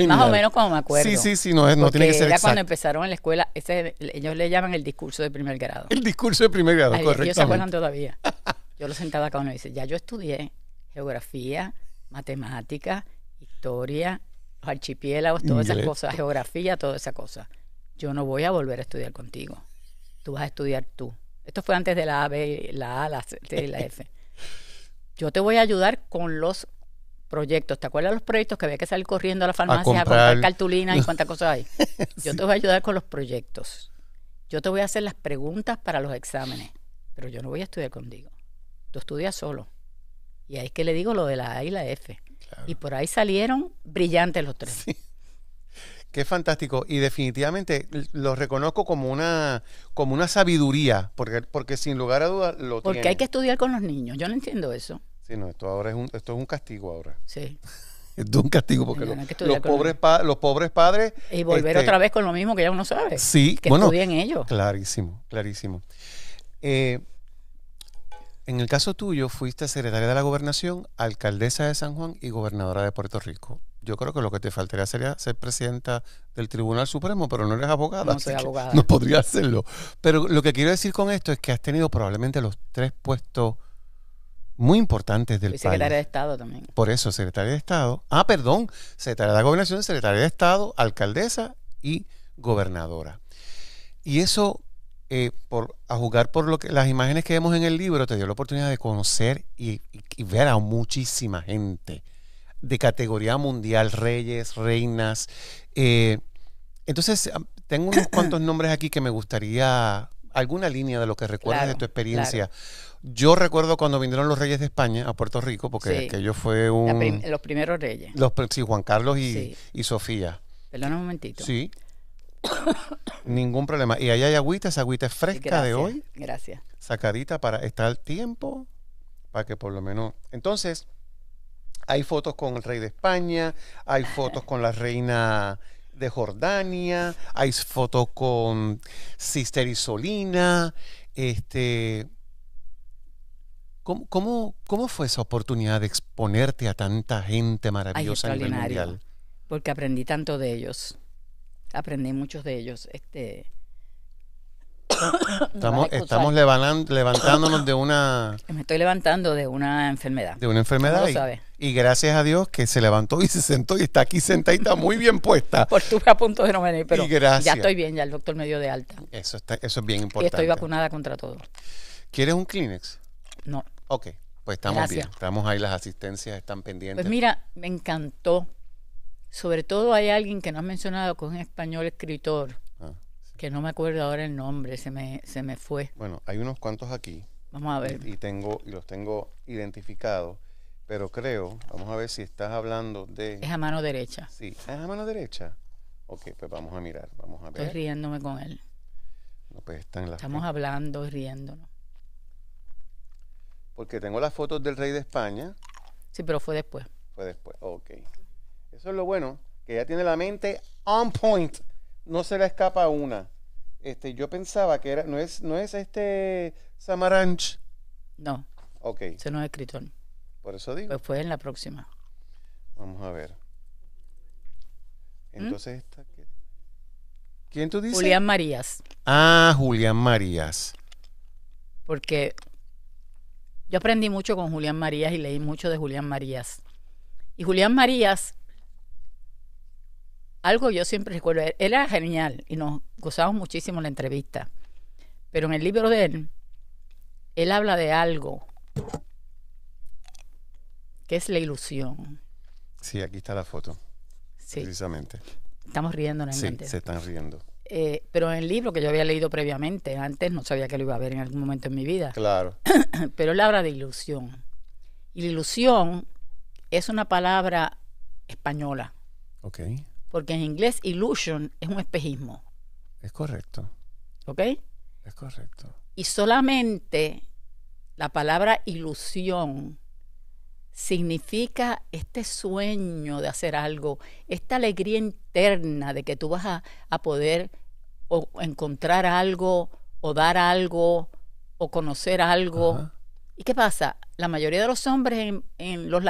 Speaker 1: Más o menos como me acuerdo. Sí, sí, sí, no, tiene que ser cuando
Speaker 2: empezaron en la escuela, ellos le llaman el discurso de primer grado.
Speaker 1: El discurso de primer grado, correcto. Ellos se acuerdan
Speaker 2: todavía. [laughs] yo lo sentaba acá uno y dice, ya yo estudié geografía, matemática, historia, archipiélagos, todas esas cosas, geografía, todas esas cosas. Yo no voy a volver a estudiar contigo. Tú vas a estudiar tú. Esto fue antes de la A, B, la A, la C, y la F. [laughs] Yo te voy a ayudar con los proyectos. ¿Te acuerdas los proyectos que había que salir corriendo a la farmacia a comprar, cartulina y cuántas cosas hay? [laughs] Yo te voy a ayudar con los proyectos. Yo te voy a hacer las preguntas para los exámenes, pero yo no voy a estudiar contigo. Tú estudias solo. Y ahí es que le digo lo de la A y la F. Y por ahí salieron brillantes los tres.
Speaker 1: Qué fantástico. Y definitivamente los reconozco como una, como una sabiduría, porque, porque sin lugar a dudas lo Porque hay que
Speaker 2: estudiar con los niños. Yo no entiendo eso
Speaker 1: esto ahora es un, esto un castigo ahora. Sí. [laughs] Esto es un castigo porque los, pobres los pobres padres... Y volver este, otra
Speaker 2: vez con lo mismo que ya uno sabe. Sí, que bueno, estudien ellos.
Speaker 1: Clarísimo, clarísimo. Eh, en el caso tuyo, fuiste secretaria de la gobernación, alcaldesa de San Juan y gobernadora de Puerto Rico. Yo creo que lo que te faltaría sería ser presidenta del Tribunal Supremo, pero no eres abogada. No soy abogada. [laughs] No podría hacerlo. Pero lo que quiero decir con esto es que has tenido probablemente los tres puestos muy importantes del y secretaria de Estado también. Por eso, secretaria de Estado. Ah, perdón, secretaria de Gobernación, secretaria de Estado, alcaldesa y gobernadora. Y eso, eh, por, a jugar por lo que, las imágenes que vemos en el libro, te dio la oportunidad de conocer y, ver a muchísima gente de categoría mundial, reyes, reinas. Eh, entonces, ah, tengo unos cuantos [coughs] nombres aquí que me gustaría, alguna línea de lo que recuerdas de tu experiencia. Yo recuerdo cuando vinieron los reyes de España a Puerto Rico, porque aquello fue un... los primeros reyes. sí, Juan Carlos y, Sofía.
Speaker 2: Perdona un momentito. Sí.
Speaker 1: Ningún problema. Y allá hay agüita, esa agüita es fresca de hoy. Gracias. Sacadita para estar al tiempo, para que por lo menos... Entonces, hay fotos con el rey de España, hay fotos con la reina de Jordania, hay fotos con Sister Isolina, este, ¿Cómo, cómo, fue esa oportunidad de exponerte a tanta gente maravillosa en el mundial?
Speaker 2: Porque aprendí tanto de ellos. Aprendí muchos de ellos. Este, [coughs] estamos, estamos levantándonos
Speaker 1: de una...
Speaker 2: Me estoy levantando de una enfermedad. De una enfermedad.
Speaker 1: Y, gracias a Dios que se levantó y se sentó y está aquí sentadita, muy bien puesta. [laughs] Por
Speaker 2: estuve a punto de no venir, pero ya estoy bien, ya el doctor me dio de alta.
Speaker 1: Eso, eso es bien importante. Y estoy vacunada contra todo. ¿Quieres un Kleenex? No. Ok, pues estamos bien. Estamos ahí, las asistencias están pendientes. Pues
Speaker 2: mira, me encantó. Sobre todo hay alguien que no ha mencionado, que es un español escritor, ah, que no me acuerdo ahora el nombre, se me, se me fue. Bueno,
Speaker 1: hay unos cuantos aquí. Vamos a ver. Y, tengo, y los tengo identificados, pero creo, vamos a ver si estás hablando de... Es a mano derecha. Sí, es a mano derecha. Ok, pues vamos a mirar, vamos a ver. Estoy
Speaker 2: riéndome con él.
Speaker 1: Pues estamos
Speaker 2: hablando, riéndonos.
Speaker 1: Porque tengo las fotos del rey de España.
Speaker 2: Sí, pero fue después.
Speaker 1: Fue después, ok. Eso es lo bueno, que ella tiene la mente on point. No se le escapa una. Este, yo pensaba que era, no es, no es este Samaranch.
Speaker 2: No. Ok. Se no es escritor. Por eso digo. Pues fue en la próxima. Vamos a ver. ¿Mm? Entonces, esta, ¿quién
Speaker 1: tú dices? Julián Marías. Ah, Julián Marías.
Speaker 2: Porque yo aprendí mucho con Julián Marías y leí mucho de Julián Marías. Y Julián Marías, algo yo siempre recuerdo, él era genial y nos gozamos muchísimo la entrevista. Pero en el libro de él, él habla de algo que es la ilusión.
Speaker 1: Sí, aquí está la foto. Sí. Precisamente.
Speaker 2: Estamos riendo, Sí, se
Speaker 1: están riendo.
Speaker 2: Eh, pero en el libro que yo había leído previamente, antes no sabía que lo iba a ver en algún momento en mi vida. Claro. [clears throat] pero él habla de ilusión. Y la ilusión es una palabra española. Ok. Porque en inglés illusion es un espejismo.
Speaker 1: Es correcto. ¿Ok? Es correcto.
Speaker 2: Y solamente la palabra ilusión significa este sueño de hacer algo, esta alegría interna de que tú vas a, a poder o encontrar algo o dar algo o conocer algo. ¿Y qué pasa? La mayoría de los hombres en, los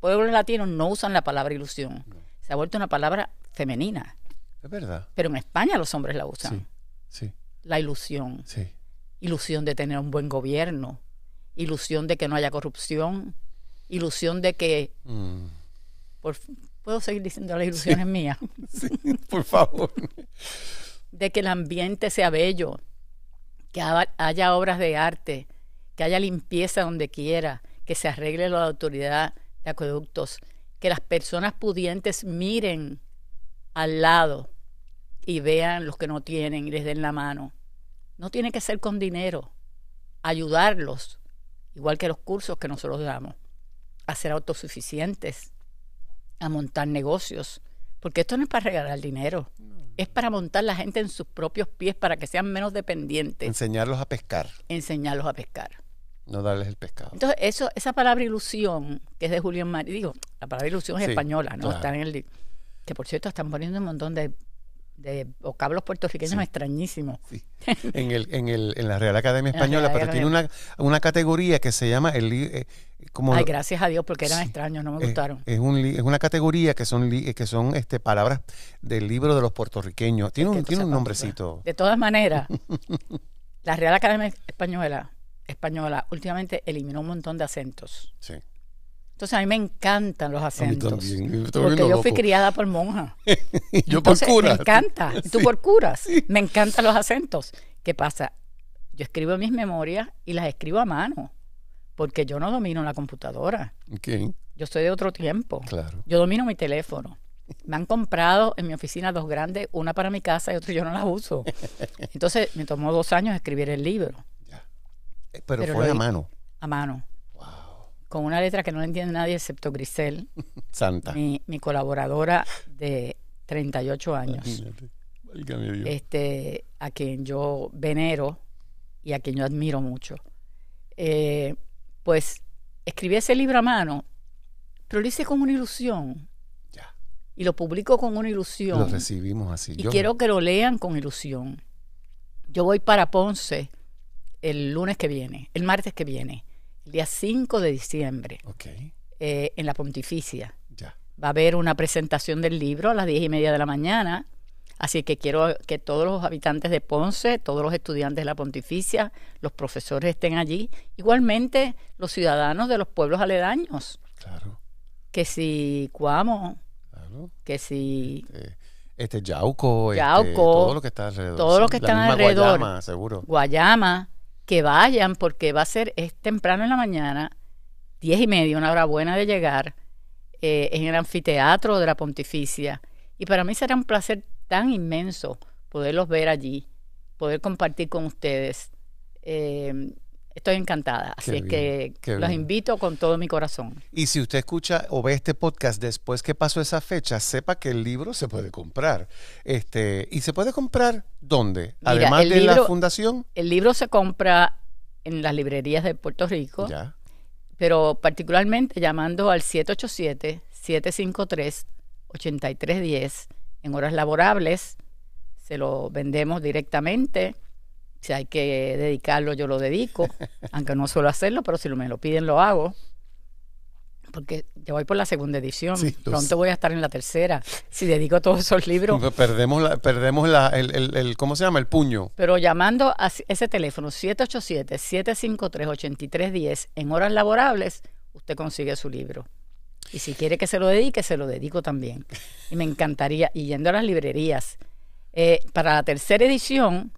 Speaker 2: pueblos latinos no usan la palabra ilusión. Se ha vuelto una palabra femenina. Es verdad. Pero en España los hombres la usan. Sí. sí. La ilusión. Sí. Ilusión de tener un buen gobierno. Ilusión de que no haya corrupción. Ilusión de que. Mm. Puedo seguir diciendo las ilusiones mías. [laughs] Sí, por favor. [laughs] de que el ambiente sea bello, que haya obras de arte, que haya limpieza donde quiera, que se arregle la autoridad de acueductos, que las personas pudientes miren al lado y vean los que no tienen y les den la mano. No tiene que ser con dinero, ayudarlos, igual que los cursos que nosotros damos, a ser autosuficientes, a montar negocios, porque esto no es para regalar dinero. Es para montar la gente en sus propios pies para que sean menos dependientes.
Speaker 1: Enseñarlos a pescar.
Speaker 2: Enseñarlos a pescar. No darles el pescado. Entonces, eso, esa palabra ilusión, que es de Julián María, digo, la palabra ilusión es española, ¿no? Está en el. Que por cierto, están poniendo un montón de, vocablos puertorriqueños extrañísimos. Sí.
Speaker 1: [laughs] en, el, en, el, en la Real Academia Española, pero tiene una, una categoría que se llama el. Eh, Ay,
Speaker 2: gracias a Dios, porque eran extraños, no me eh, gustaron.
Speaker 1: Es, una categoría que son, eh, que son este, palabras del libro de los puertorriqueños. Tiene un, tiene un nombrecito. De todas maneras,
Speaker 2: [laughs] la Real Academia Española, Española últimamente eliminó un montón de acentos. Sí. Entonces a mí me encantan los acentos. porque yo fui criada por monja. [laughs] yo por curas. Me encanta. Tú por curas. [laughs] Me encantan los acentos. ¿Qué pasa? Yo escribo mis memorias y las escribo a mano porque yo no domino la computadora. Yo soy de otro tiempo. Claro. Yo domino mi teléfono. Me han comprado en mi oficina dos grandes, una para mi casa y otra yo no la uso. [laughs] Entonces me tomó dos años escribir el libro. Ya.
Speaker 1: Eh, pero, fue a mano.
Speaker 2: A mano. Wow. Con una letra que no la entiende nadie excepto Grisel. [laughs] Santa. Mi, colaboradora de 38 años. Este, a quien yo venero y a quien yo admiro mucho. Eh, pues escribí ese libro a mano, pero lo hice con una ilusión. Ya. Y lo publico con una ilusión. Lo recibimos así. Y Yo... quiero que lo lean con ilusión. Yo voy para Ponce el lunes que viene, el martes que viene, el día 5 de diciembre, eh, en la Pontificia. Ya. Va a haber una presentación del libro a las 10 y media de la mañana Así que quiero que todos los habitantes de Ponce, todos los estudiantes de la Pontificia, los profesores estén allí. Igualmente los ciudadanos de los pueblos aledaños. Claro. Que si Cuamo, que si... Este,
Speaker 1: este Yauco, este, Yauco todo lo que está alrededor. Guayama, seguro.
Speaker 2: Guayama, que vayan porque va a ser, es temprano en la mañana, diez y media, una hora buena de llegar, eh, en el anfiteatro de la Pontificia. Y para mí será un placer tan inmenso poderlos ver allí, poder compartir con ustedes. Eh, estoy encantada, así que los invito con todo mi corazón.
Speaker 1: Y si usted escucha o ve este podcast después que pasó esa fecha, sepa que el libro se puede comprar. Este, ¿Y se puede comprar dónde? Además de la
Speaker 2: fundación. El libro se compra en las librerías de Puerto Rico, pero particularmente llamando al 787-753-8310 en horas laborables, se lo vendemos directamente. Si hay que dedicarlo, yo lo dedico, [laughs] aunque no suelo hacerlo, pero si me lo piden, lo hago. Porque yo voy por la segunda edición, pronto voy a estar en la tercera. Si dedico todos esos
Speaker 1: libros. perdemos la, perdemos la, el, el, el, ¿cómo se llama? El puño.
Speaker 2: Pero llamando a ese teléfono, 787-753-8310, en horas laborables, usted consigue su libro. Y si quiere que se lo dedique, se lo dedico también. Y me encantaría. Y yendo a las librerías. Eh, para la tercera edición,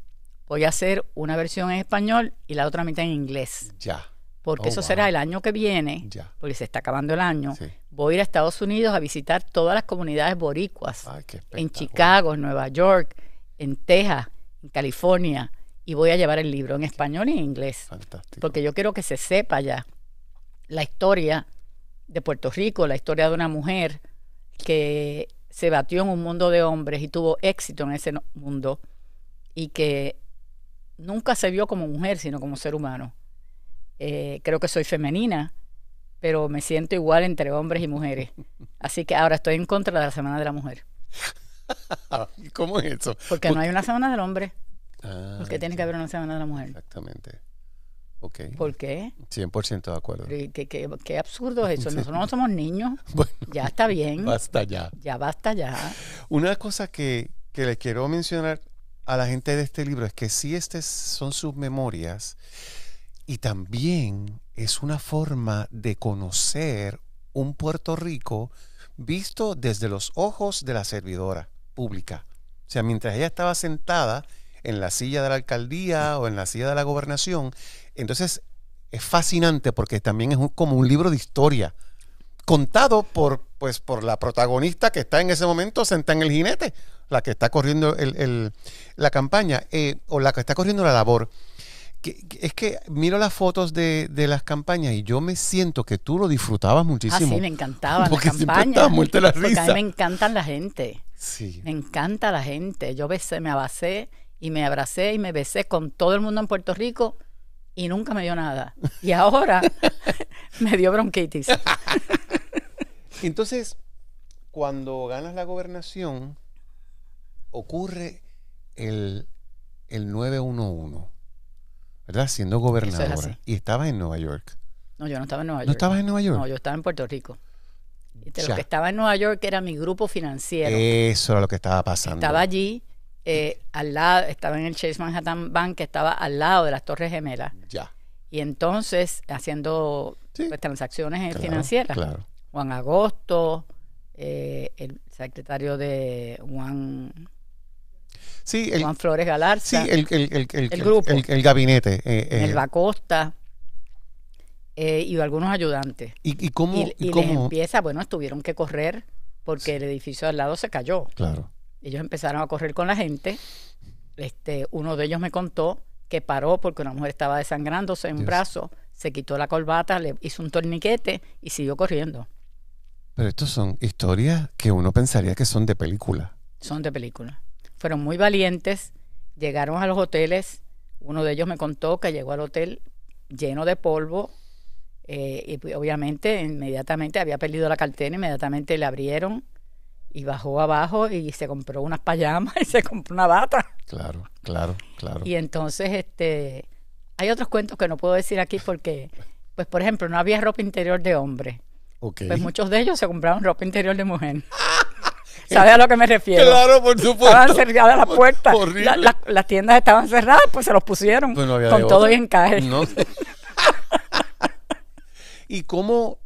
Speaker 2: voy a hacer una versión en español y la otra mitad en inglés. Ya. Porque oh, eso será el año que viene, ya. porque se está acabando el año. Voy a ir a Estados Unidos a visitar todas las comunidades boricuas. Ay, en Chicago, en Nueva York, en Texas, en California. Y voy a llevar el libro en español y en inglés. Fantástico. Porque yo quiero que se sepa ya la historia de Puerto Rico, la historia de una mujer que se batió en un mundo de hombres y tuvo éxito en ese mundo y que nunca se vio como mujer, sino como ser humano. Eh, creo que soy femenina, pero me siento igual entre hombres y mujeres. Así que ahora estoy en contra de la Semana de la Mujer.
Speaker 1: [laughs] cómo es eso? Porque, no pues hay una
Speaker 2: Semana del Hombre.
Speaker 1: Ah, Porque tiene
Speaker 2: que haber una Semana de la Mujer. Exactamente. ¿Por qué?
Speaker 1: 100% de acuerdo.
Speaker 2: ¿Qué, absurdo es eso. Nosotros no somos niños. [laughs] ya está bien.
Speaker 1: Basta ya.
Speaker 2: Ya basta ya.
Speaker 1: Una cosa que, que le quiero mencionar a la gente de este libro es que sí, estas son sus memorias y también es una forma de conocer un Puerto Rico visto desde los ojos de la servidora pública. O sea, mientras ella estaba sentada en la silla de la alcaldía o en la silla de la gobernación. Entonces, es fascinante porque también es como un libro de historia, contado por, pues, por la protagonista que está en ese momento sentada en el jinete, la que está corriendo la campaña eh, o la que está corriendo la labor. es que miro las fotos de, las campañas y yo me siento que tú lo disfrutabas muchísimo. Ah, sí, me encantaban Porque la Porque a mí me
Speaker 2: encantan la gente. Sí. Me encanta la gente. Yo besé, me abasé y me abracé y me besé con todo el mundo en Puerto Rico y nunca me dio nada. Y ahora [laughs] [laughs] me dio bronquitis. [laughs] Entonces,
Speaker 1: cuando ganas la gobernación, ocurre el, el 911, ¿verdad? Siendo gobernadora. Y estaba en Nueva York.
Speaker 2: No, yo no estaba en Nueva York. ¿No estabas en Nueva York? No, yo estaba en Puerto Rico. Este, lo que estaba en Nueva York era mi grupo financiero.
Speaker 1: Eso era lo que estaba pasando. Estaba
Speaker 2: allí eh, al lado, estaba en el Chase Manhattan Bank, que estaba al lado de las Torres Gemelas. Ya. Y entonces, haciendo pues, transacciones financieras. Juan Agosto, eh, el secretario de Juan. Sí, Juan Flores Galarza. Sí, el, el, el grupo. El, gabinete. Eh, el Bacosta. y algunos ayudantes. ¿Y, cómo? Y, cómo? empieza, bueno, tuvieron que correr porque el edificio al lado se cayó. Claro. Ellos empezaron a correr con la gente. Este, uno de ellos me contó que paró porque una mujer estaba desangrándose en un brazo, se quitó la corbata, le hizo un torniquete y siguió corriendo.
Speaker 1: Pero estos son historias que uno pensaría que son de película.
Speaker 2: Son de película. Fueron muy valientes, llegaron a los hoteles. Uno de ellos me contó que llegó al hotel lleno de polvo eh, y pues, obviamente inmediatamente había perdido la cartera, inmediatamente le abrieron y bajó abajo y se compró unas payamas [laughs] y se compró una bata. Claro,
Speaker 1: claro, claro. Y
Speaker 2: entonces, este, hay otros cuentos que no puedo decir aquí porque, pues por ejemplo, no había ropa interior de hombre. Pues muchos de ellos se compraron ropa interior de mujer. [laughs] ¿Sabes a lo que me refiero? Claro, por supuesto. Estaban cerradas las puertas. La, las tiendas estaban cerradas, pues se los pusieron pues con todo y encaje. No. [laughs] ¿Y cómo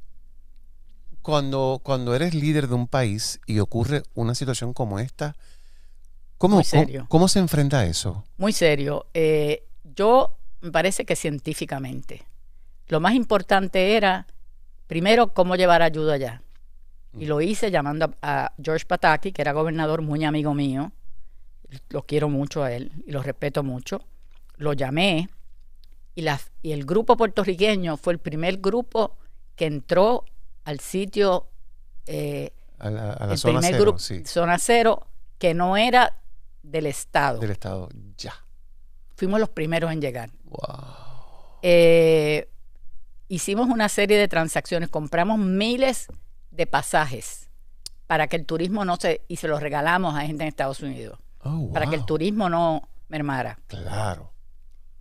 Speaker 1: cuando, cuando eres líder de un país y ocurre una situación como esta,
Speaker 2: ¿cómo, ¿cómo, se enfrenta a eso? Muy serio. Eh, yo me parece que científicamente. Lo más importante era, primero, cómo llevar ayuda allá. Y lo hice llamando a, George Pataki, que era gobernador, muy amigo mío. Lo quiero mucho a él y lo respeto mucho. Lo llamé y, y el grupo puertorriqueño fue el primer grupo que entró al sitio, eh, a la, zona cero, zona cero, que no era del Estado. Del Estado, ya. Fuimos los primeros en llegar. Wow. Eh, hicimos una serie de transacciones, compramos miles de pasajes para que el turismo no se... y se los regalamos a gente en Estados Unidos. Oh, para que el turismo no mermara. Claro.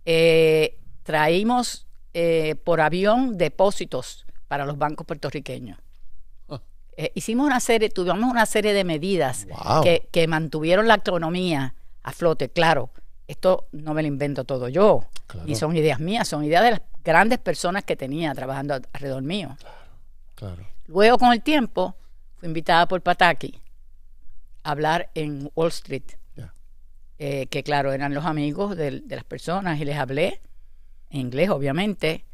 Speaker 2: Eh, traímos por avión depósitos para los bancos puertorriqueños. Ah. Eh, hicimos una serie, tuvimos una serie de medidas que, mantuvieron la economía a flote. Claro, esto no me lo invento todo yo, y son ideas mías, son ideas de las grandes personas que tenía trabajando alrededor mío. Claro, claro. Luego, con el tiempo, fui invitada por Pataki a hablar en Wall Street, eh, que claro, eran los amigos de, de las personas y les hablé en inglés, obviamente.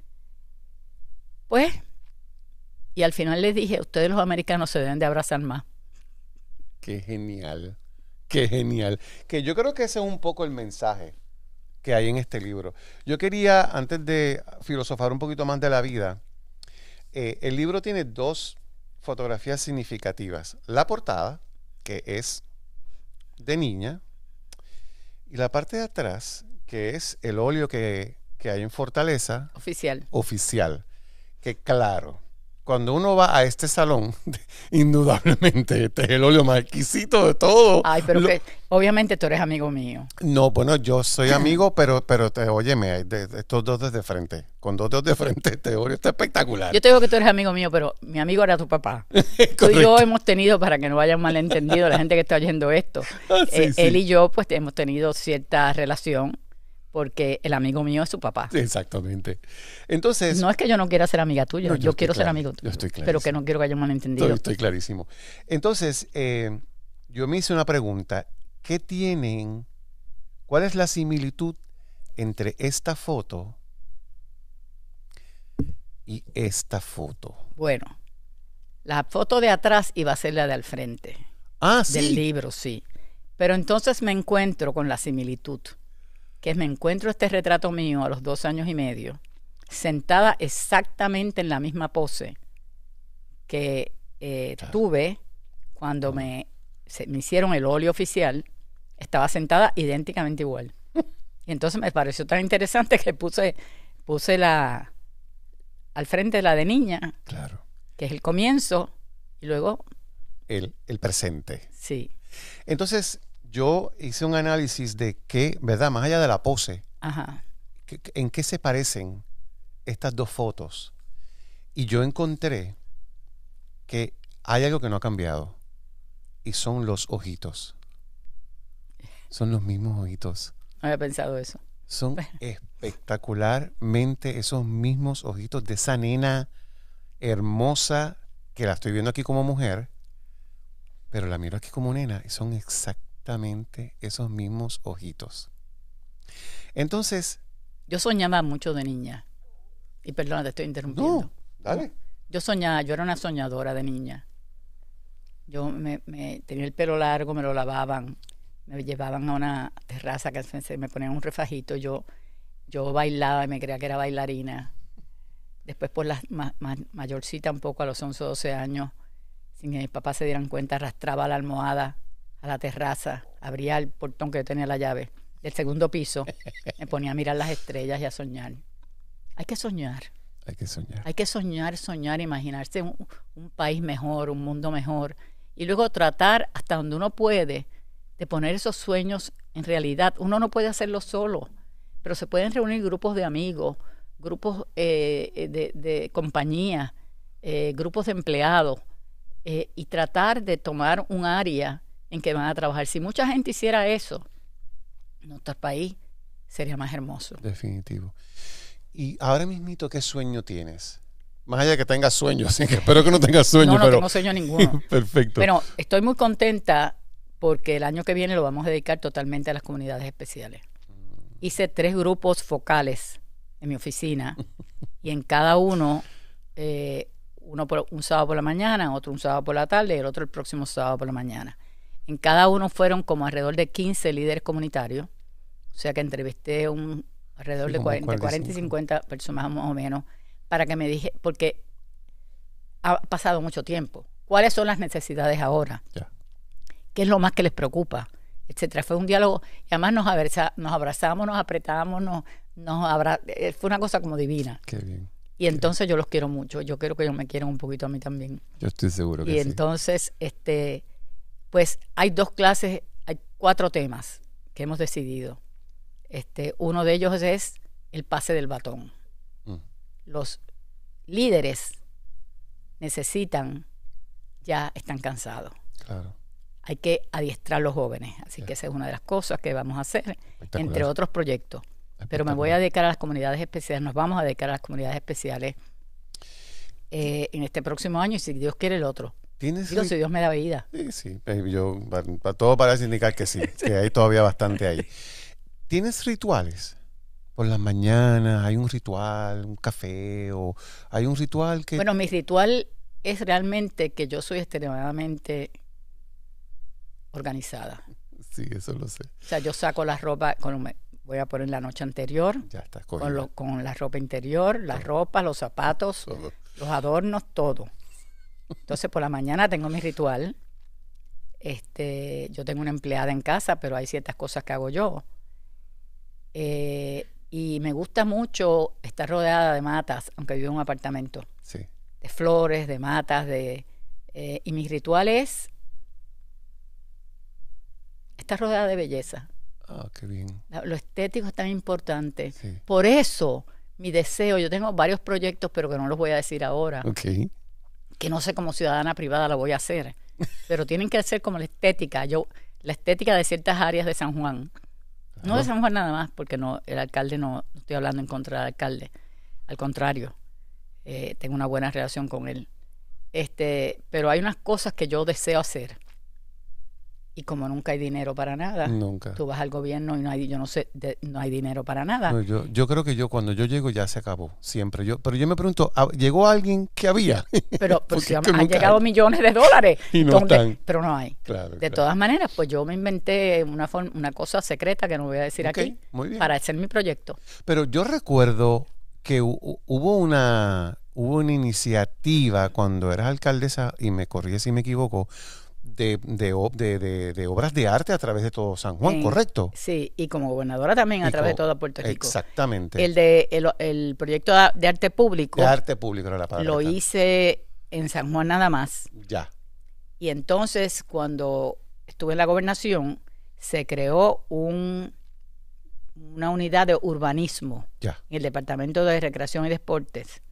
Speaker 2: Pues y al final les dije, ustedes los americanos se deben de abrazar más.
Speaker 1: Qué genial, qué genial. Que yo creo que ese es un poco el mensaje que hay en este libro. Yo quería, antes de filosofar un poquito más de la vida, eh, el libro tiene dos fotografías significativas. La portada, que es de niña, y la parte de atrás, que es el óleo que, que hay en Fortaleza. Oficial. Oficial. Que claro, cuando uno va a este salón, [laughs] indudablemente este es el óleo más exquisito de todo. Ay, pero que,
Speaker 2: obviamente tú eres amigo mío.
Speaker 1: No, bueno, yo soy amigo, pero, pero te, óyeme, estos dos desde frente. Con dos dos de frente, este óleo está espectacular. Yo te
Speaker 2: digo que tú eres amigo mío, pero mi amigo era tu papá. [laughs] tú y yo hemos tenido, para que no vayan malentendido la gente que está oyendo esto, [laughs] ah, eh, él y yo pues hemos tenido cierta relación porque el amigo mío es su papá. Exactamente. Entonces. No es que yo no quiera ser amiga tuya, yo, quiero ser amigo tuyo. Pero que no quiero que haya un malentendido. Estoy,
Speaker 1: estoy clarísimo. Entonces, eh, yo me hice una pregunta. ¿Qué tienen? ¿Cuál es la similitud entre esta foto
Speaker 2: y esta foto? Bueno, la foto de atrás iba a ser la de al frente. Ah, sí. Del libro, sí. Pero entonces me encuentro con la similitud que me encuentro este retrato mío a los dos años y medio, sentada exactamente en la misma pose que eh, tuve cuando me, me hicieron el óleo oficial, estaba sentada idénticamente igual. y entonces me pareció tan interesante que puse, puse la al frente la de niña, claro. que es el comienzo, y luego...
Speaker 1: El, el presente. Sí. Entonces, yo hice un análisis de qué, ¿verdad? Más allá de la pose, Ajá. ¿en qué se parecen estas dos fotos? Y yo encontré que hay algo que no ha cambiado y son los ojitos. Son los mismos ojitos.
Speaker 2: había pensado eso.
Speaker 1: Son espectacularmente esos mismos ojitos de esa nena hermosa que la estoy viendo aquí como mujer, pero la miro aquí como nena y son exactamente esos mismos ojitos.
Speaker 2: Entonces... Yo soñaba mucho de niña. Y perdona, te estoy interrumpiendo. No, dale. Yo soñaba, yo era una soñadora de niña. Yo me, tenía el pelo largo, me lo lavaban, me llevaban a una terraza que se, me ponían un refajito, yo, yo bailaba y me creía que era bailarina. Después por la mayorcita un poco a los 11 o 12 años, sin que mis papás se dieran cuenta, arrastraba la almohada a la terraza, abría el portón que tenía la llave del segundo piso, me ponía a mirar las estrellas y a soñar. Hay que soñar. Hay que soñar. Hay que soñar, soñar, imaginarse un, país mejor, un mundo mejor. Y luego tratar hasta donde uno puede de poner esos sueños en realidad. Uno no puede hacerlo solo, pero se pueden reunir grupos de amigos, grupos eh, eh, de, compañía, eh, grupos de empleados y tratar de tomar un área en que van a trabajar. Si mucha gente hiciera eso, nuestro país sería más hermoso.
Speaker 1: Definitivo. Y ahora mismito, ¿qué sueño tienes? Más allá de que tengas sueños, [laughs] que espero que no tengas sueños. No, no tengo sueño ninguno. [laughs] Perfecto. Bueno,
Speaker 2: estoy muy contenta porque el año que viene lo vamos a dedicar totalmente a las comunidades especiales. Mm. Hice tres grupos focales en mi oficina y en cada uno, eh, uno un sábado por la mañana, otro un sábado por la tarde y el otro el próximo sábado por la mañana. En cada uno fueron como alrededor de 15 líderes comunitarios, o sea que entrevisté un alrededor de 40, 40 y 50 personas más o menos, para que me dije, porque ha pasado mucho tiempo, ¿cuáles son las necesidades ahora? ¿Qué es lo más que les preocupa? Etcétera. Fue un diálogo, y además nos, nos abrazamos, nos apretamos, nos, eh, fue una cosa como divina. Qué bien. Y entonces yo los quiero mucho. Yo creo que ellos me quieran un poquito a mí también.
Speaker 1: Yo estoy seguro que sí. Y
Speaker 2: entonces, este, pues hay dos clases, hay cuatro temas que hemos decidido. Este, uno de ellos es el pase del batón. Mm. Los líderes necesitan, ya están cansados. Claro. Hay que adiestrar a los jóvenes. Así que esa es una de las cosas que vamos a hacer, entre otros proyectos. Pero me voy a dedicar a las comunidades especiales, nos vamos a dedicar a las comunidades especiales eh, en este próximo año y si Dios quiere el otro. ¿Tienes Digo, Dios me da vida. Sí, sí.
Speaker 1: Eh, para todo parece indicar que [laughs] sí, que hay todavía bastante ahí. ¿Tienes rituales? Por las mañanas, hay un ritual, un café, o hay un ritual que. Bueno, mi
Speaker 2: ritual es realmente que yo soy extremadamente organizada.
Speaker 1: Sí, eso lo sé.
Speaker 2: O sea, yo saco la ropa, con, voy a poner la noche anterior. Ya con, la ropa interior, las ropas, los zapatos, los adornos, todo. Entonces por la mañana tengo mi ritual. Este, yo tengo una empleada en casa, pero hay ciertas cosas que hago yo. Eh, y me gusta mucho estar rodeada de matas, aunque vivo en un apartamento. Sí. De flores, de matas, de... Eh, y mi ritual es estar rodeada de belleza. Ah, qué bien. Lo estético es tan importante. Por eso mi deseo, yo tengo varios proyectos, pero que no los voy a decir ahora. Okay que no sé como ciudadana privada la voy a hacer, pero tienen que hacer como la estética, yo la estética de ciertas áreas de San Juan. No de San Juan nada más, porque no el alcalde no, estoy hablando en contra del alcalde. Al contrario, eh, tengo una buena relación con él. Este, pero hay unas cosas que yo deseo hacer y como nunca hay dinero para nada, nunca. tú vas al gobierno y no hay, yo no sé, no hay dinero para nada.
Speaker 1: yo, creo que yo cuando yo llego ya se acabó, siempre. yo Pero yo me pregunto, ¿llegó alguien que había?
Speaker 2: Pero, [laughs] han, llegado millones de dólares, y no están. pero no hay. de todas maneras, pues yo me inventé una, una cosa secreta que no voy a decir aquí para hacer mi proyecto.
Speaker 1: Pero yo recuerdo que hubo una, hubo una iniciativa cuando eras alcaldesa, y me corrí si me equivoco, de, de, obras de arte a través de todo San Juan, ¿correcto?
Speaker 2: Sí, y como gobernadora también a través de todo Puerto Rico.
Speaker 1: Exactamente. El,
Speaker 2: de, el, proyecto de arte público. De arte
Speaker 1: público era la palabra. Lo
Speaker 2: hice en San Juan nada más. Ya. Y entonces, cuando estuve en la gobernación, se creó un, una unidad de urbanismo en el Departamento de Recreación y Deportes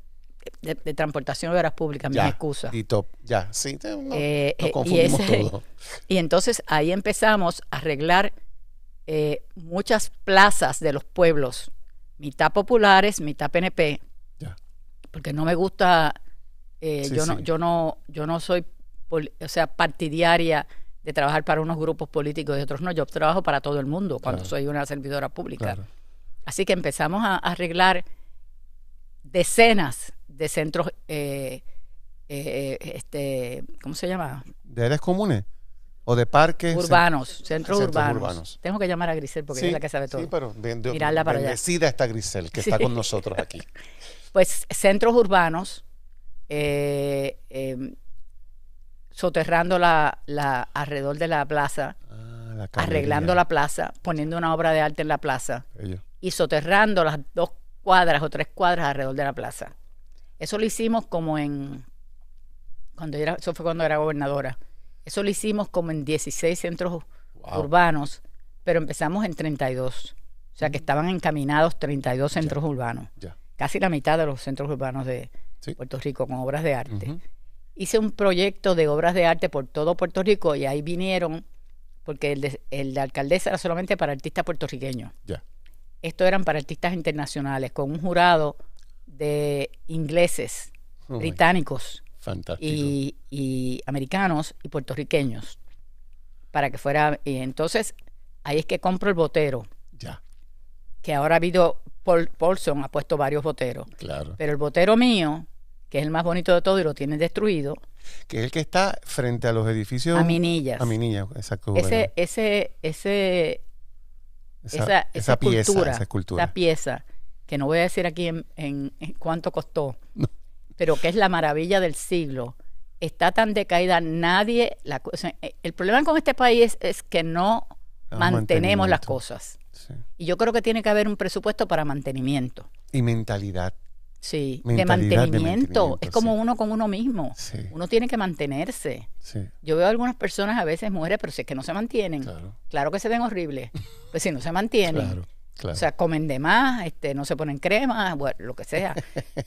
Speaker 2: de, transportación de obras públicas, mi excusa Y
Speaker 1: top, ya, confundimos
Speaker 2: Y entonces ahí empezamos a arreglar eh, muchas plazas de los pueblos, mitad populares, mitad PNP, porque no me gusta, eh, yo, No, yo, no, yo no soy, o sea, partidaria de trabajar para unos grupos políticos y otros no, yo trabajo para todo el mundo cuando soy una servidora pública. Así que empezamos a arreglar decenas de centros, eh, eh, eh, este, ¿cómo se llama?
Speaker 1: De áreas comunes. O de parques. Urbanos, centros, urbanos.
Speaker 2: Tengo que llamar a Grisel porque es la que sabe todo. Sí, pero está Grisel, que está con
Speaker 1: nosotros aquí.
Speaker 2: [laughs] pues centros urbanos, eh, em, soterrando la, la, alrededor de la plaza, ah, arreglando la plaza, poniendo una obra de arte en la plaza y soterrando las dos cuadras o tres cuadras alrededor de la plaza. Eso lo hicimos como en, cuando era, eso fue cuando era gobernadora. Eso lo hicimos como en 16 centros urbanos, pero empezamos en 32. O sea que mm. estaban encaminados 32 centros urbanos. Casi la mitad de los centros urbanos de Puerto Rico con obras de arte. Hice un proyecto de obras de arte por todo Puerto Rico y ahí vinieron, porque el de, alcaldesa era solamente para artistas puertorriqueños. Esto eran para artistas internacionales, con un jurado de ingleses, británicos y, americanos y puertorriqueños para que fuera. Y entonces ahí es que compro el botero. Ya. Que ahora ha habido. Paulson ha puesto varios boteros. Claro. Pero el botero mío, que es el más bonito de todo y lo tiene destruido.
Speaker 1: Que es el que está frente a los edificios. A Minillas. A exacto. Ese,
Speaker 2: ese, esa,
Speaker 1: esa, pieza, esa
Speaker 2: pieza que no voy a decir aquí en, cuánto costó, [laughs] pero que es la maravilla del siglo, está tan decaída, nadie... La, eh, el problema con este país es, que no ah, mantenemos las cosas. Y yo creo que tiene que haber un presupuesto para mantenimiento. Y mentalidad. Sí, de, mantenimiento. Es como uno con uno mismo. Uno tiene que mantenerse. Yo veo a algunas personas, a veces mujeres, pero si es que no se mantienen. Claro, que se ven horribles. Pues si no se mantienen. O sea, comen de más, este, no se ponen crema, lo que sea.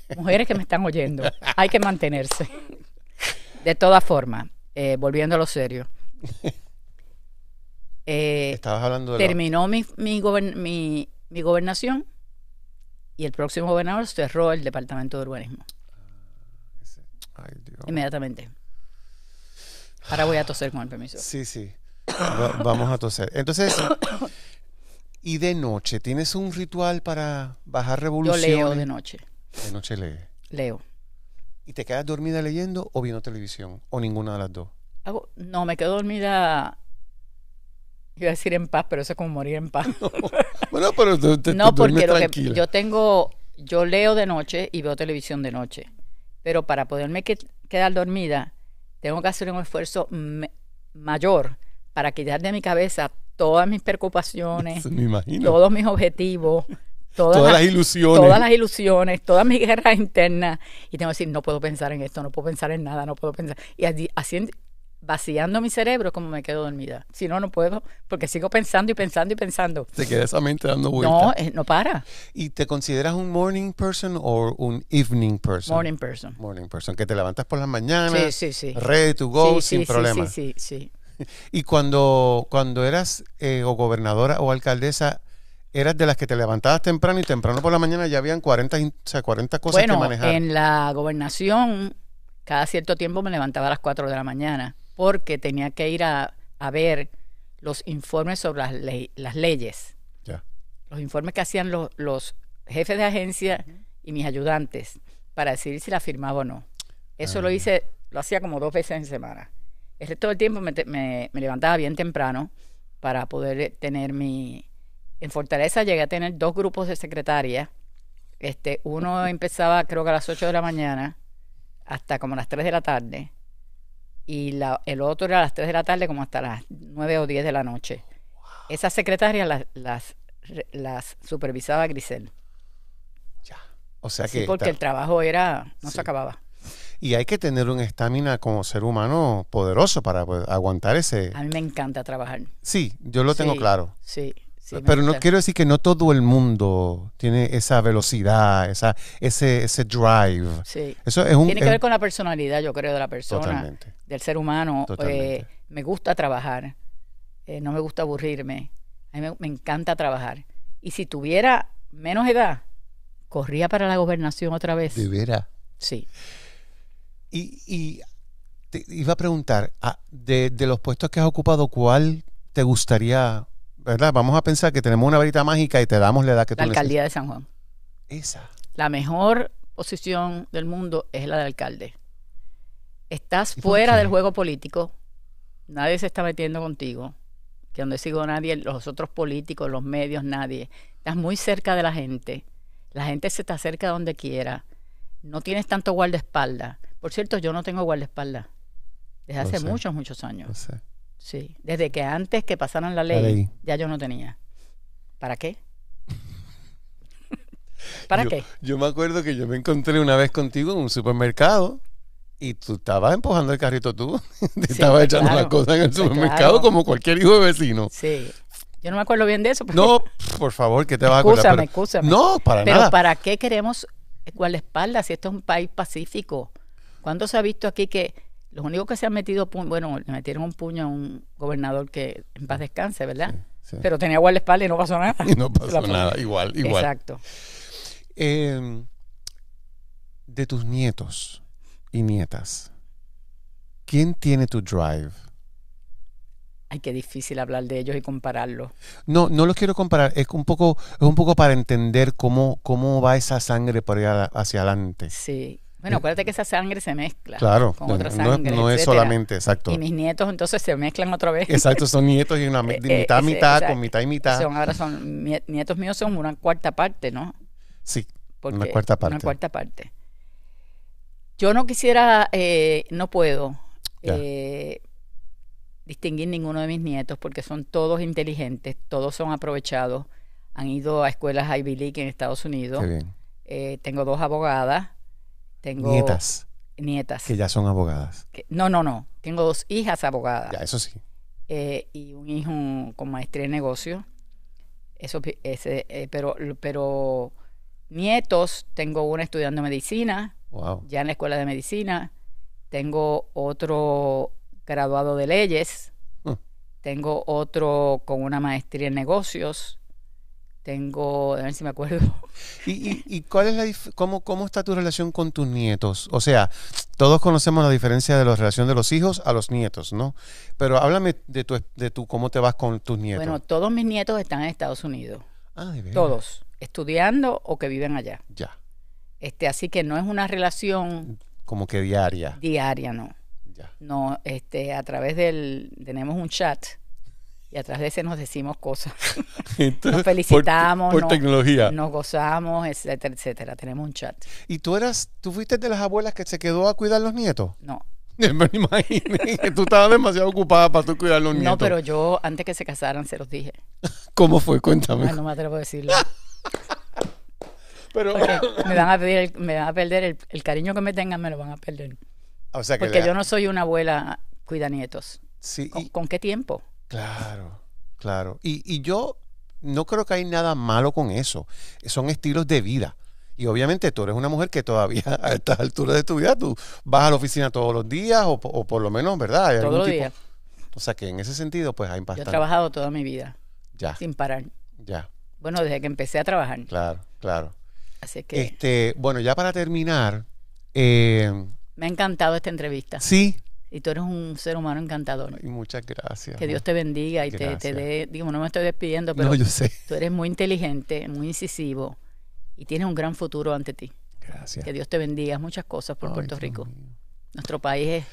Speaker 2: [laughs] Mujeres que me están oyendo, hay que mantenerse. De todas formas, eh, volviendo a lo serio. [laughs] Eh, Estabas hablando de Terminó mi, gobernación y el próximo gobernador cerró el departamento de urbanismo. Ah, Inmediatamente. Ahora voy a toser con el permiso. Sí, sí.
Speaker 1: vamos a toser. Entonces.
Speaker 2: [coughs] Y de
Speaker 1: noche, ¿tienes un ritual para bajar revoluciones? Yo leo de noche. De noche lees. Leo. ¿Y te quedas dormida leyendo o viendo televisión? ¿O ninguna de las dos?
Speaker 2: no, me quedo dormida. Iba a decir en paz, pero eso es como morir en paz. [laughs] No, bueno, pero te, no, porque yo tengo, yo leo de noche y veo televisión de noche, pero para poderme quedar dormida, tengo que hacer un esfuerzo mayor para quitar de mi cabeza todas mis preocupaciones, [laughs] todos mis objetivos, todas, las, ilusiones. Todas las ilusiones, todas mis guerras internas. Y tengo que decir, no puedo pensar en esto, no puedo pensar en nada, no puedo pensar. Y así, vaciando mi cerebro como me quedo dormida. Si no, no puedo, porque sigo pensando y pensando y pensando. Te queda
Speaker 1: esa mente dando vueltas. No, eh, no para. ¿Y te consideras un morning person o un evening person? Morning person. Morning person, que te levantas por las mañanas, ready to go, sin problemas. Sí, sí, sí. [laughs] y cuando, cuando eras eh, o gobernadora o alcaldesa, eras de las que te levantabas temprano y temprano por la mañana ya habían 40, o sea, 40 cosas que manejar. En
Speaker 2: la gobernación, cada cierto tiempo me levantaba a las 4 de la mañana porque tenía que ir a, ver los informes sobre las, las leyes. Los informes que hacían los, los jefes de agencia y mis ayudantes para decidir si la firmaba o no. Eso lo ah. hice, lo hacía como dos veces en semana. El todo el tiempo me, levantaba bien temprano para poder tener mi... En Fortaleza llegué a tener dos grupos de secretarias. Este, uno empezaba creo que a las 8 de la mañana hasta como las 3 de la tarde. Y la, el otro era a las 3 de la tarde como hasta las 9 o 10 de la noche. Esas secretarias las, las, supervisaba Grisel.
Speaker 1: Ya. O sea que... porque el
Speaker 2: trabajo era... no se acababa.
Speaker 1: Y hay que tener un estamina como ser humano poderoso para pues, aguantar ese...
Speaker 2: A mí me encanta trabajar.
Speaker 1: Sí, yo lo tengo claro.
Speaker 2: Sí. Sí, Pero no quiero decir
Speaker 1: que no todo el mundo tiene esa velocidad, esa, ese, ese drive.
Speaker 2: Sí. Eso es un, tiene que ver con la personalidad, yo creo, de la persona, totalmente. del ser humano. Eh, me gusta trabajar, eh, no me gusta aburrirme. A mí me, encanta trabajar. Y si tuviera menos edad, corría para la gobernación otra vez.
Speaker 1: ¿De Sí. Y, te iba a preguntar, ah, de, los puestos que has ocupado, ¿cuál te gustaría? ¿Verdad? Vamos a pensar que tenemos una varita mágica y te damos la edad que la tú La alcaldía
Speaker 2: de San Juan. Esa. La mejor posición del mundo es la de alcalde. Estás fuera del juego político. Nadie se está metiendo contigo. Que donde sigo nadie, los otros políticos, los medios, nadie. Estás muy cerca de la gente. La gente se te acerca donde quiera. No tienes tanto guardaespaldas. Por cierto, yo no tengo guardaespaldas. Desde hace muchos, muchos años. Sí. Desde que antes que pasaran la ley, ya yo no tenía. ¿Para qué? [laughs] ¿Para qué?
Speaker 1: Yo me acuerdo que yo me encontré una vez contigo en un supermercado y tú estabas empujando el carrito tú. [laughs] Te estabas pues echando las cosas en el pues supermercado como cualquier hijo de vecino.
Speaker 2: Sí. Yo no me acuerdo bien de eso. No,
Speaker 1: por favor, que te vas a acordar. No, para nada. Pero ¿para
Speaker 2: qué queremos guardaespaldas si esto es un país pacífico? ¿Cuándo se ha visto aquí que los únicos que se han metido, bueno, le metieron un puño a un gobernador que en paz descanse, ¿verdad? Sí, Pero tenía espalda y no pasó nada. [laughs] no pasó [laughs] nada, igual, igual. Exacto.
Speaker 1: Em, de tus nietos y nietas, ¿quién tiene tu drive?
Speaker 2: Ay, qué difícil hablar de ellos y compararlos.
Speaker 1: No, no los quiero comparar. Es un poco, es un poco para entender cómo, cómo va esa sangre por allá hacia adelante.
Speaker 2: Sí. Bueno, acuérdate que esa sangre se mezcla claro, con otra sangre. No, es solamente, exacto. Y mis nietos entonces se mezclan otra vez. Exacto, son nietos y una [laughs] eh, mitad, eh, a mitad, con mitad y mitad. Son, ahora son, nietos míos son una cuarta parte, ¿no? Sí, una cuarta parte. Una cuarta parte. Yo no quisiera, eh, no puedo distinguir ninguno de mis nietos porque son todos inteligentes, todos son aprovechados, han ido a escuelas Ivy League en Estados Unidos. tengo dos abogadas, nietas. Nietas. Que ya
Speaker 1: son abogadas.
Speaker 2: no, no, no. Tengo dos hijas abogadas. Ya, eso sí. Eh, y un hijo con maestría en negocios. Eso, eh, pero, pero nietos, tengo una estudiando medicina, ya en la escuela de medicina. Tengo otro graduado de leyes. Tengo otro con una maestría en negocios. Tengo, a ver si me acuerdo. [laughs] ¿Y, y, cuál es la cómo, cómo está tu relación con tus
Speaker 1: nietos? O sea, todos conocemos la diferencia de la relación de los hijos a los nietos, ¿no? Pero háblame de tu, de cómo te vas con tus nietos. Bueno,
Speaker 2: todos mis nietos están en Estados Unidos. Todos, estudiando o que viven allá. Ya. Este, así que no es una relación
Speaker 1: como que diaria.
Speaker 2: Diaria, no. Ya. No, este, a través del tenemos un chat y atrás de ese nos decimos cosas. [laughs] nos felicitamos. Por, tecnología. Nos gozamos, etcétera, etcétera. Tenemos un chat. ¿Y tú eras, tú fuiste
Speaker 1: de las abuelas que se quedó a cuidar los nietos? No. [laughs] Me imagino que tú estabas demasiado ocupada para tú cuidar los nietos. No, pero
Speaker 2: yo antes que se casaran se los dije.
Speaker 1: [laughs] ¿Cómo fue? Cuéntame. Ah, no
Speaker 2: me atrevo a decirlo. pero me van a pedir, me van a perder el, cariño que me tengan, me lo van a perder. Porque yo no soy una abuela cuida nietos. Sí. ¿Con qué tiempo?
Speaker 1: Claro, claro. Y, y yo no creo que hay nada malo con eso. Son estilos de vida. Y obviamente tú eres una mujer que todavía [laughs] a estas alturas de tu vida tú vas a la oficina todos los días o, por lo menos, ¿verdad? todos los días. O sea que en ese sentido pues hay bastante. Yo he trabajado
Speaker 2: toda mi vida. Ya. Sin parar. Ya. Bueno, desde que empecé a trabajar.
Speaker 1: Claro, claro. Así que... Este, bueno, ya para terminar... Eh,
Speaker 2: me ha encantado esta entrevista. Sí, y tú eres un ser humano encantador. Y muchas gracias. Que Dios te bendiga y te, dé. Digo, no me estoy despidiendo, pero tú eres muy inteligente, muy incisivo y tienes un gran futuro ante ti. Gracias. Que Dios te bendiga. Muchas cosas por Puerto Rico. Nuestro país es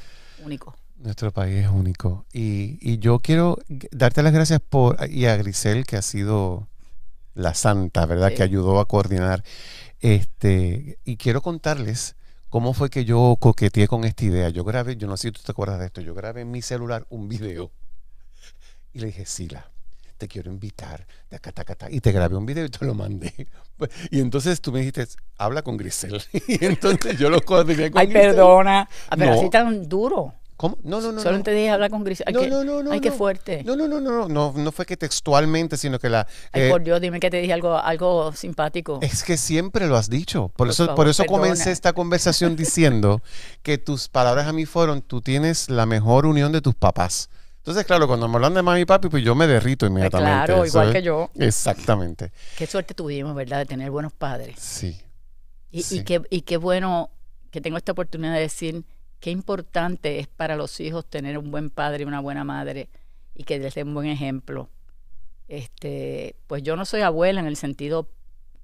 Speaker 2: único.
Speaker 1: Nuestro país es único. Y, yo quiero darte las gracias por. Y a Grisel, que ha sido la santa, ¿verdad? Que ayudó a coordinar. Este, y quiero contarles ¿Cómo fue que yo coqueteé con esta idea? Yo grabé, yo no sé si tú te acuerdas de esto, yo grabé en mi celular un video y le dije, Sila, te quiero invitar, de acá, acá, y te grabé un video y te lo mandé. Y entonces tú me dijiste, habla con Grisel. [laughs] Y entonces yo lo coordiné con Ay, perdona. Pero así
Speaker 2: tan duro. No, no, no. Solo te dije hablar con Grisel. no, no, no, no. Ay, qué fuerte. No, no, no, no,
Speaker 1: no. fue que textualmente, sino que la. ay, por
Speaker 2: Dios, dime que te dije algo, algo simpático.
Speaker 1: Es que siempre lo has dicho. Por, eso, por eso comencé esta conversación diciendo [laughs] que tus palabras a mí fueron: tú tienes la mejor unión de tus papás. Entonces, claro, cuando me hablan de mami y papi, pues yo me derrito pues inmediatamente. Claro, igual que yo. Exactamente.
Speaker 2: Qué suerte tuvimos, ¿verdad?, de tener buenos padres. Sí. Y, y qué bueno que tengo esta oportunidad de decir qué importante es para los hijos tener un buen padre y una buena madre y que les dé un buen ejemplo. Este, pues yo no soy abuela en el sentido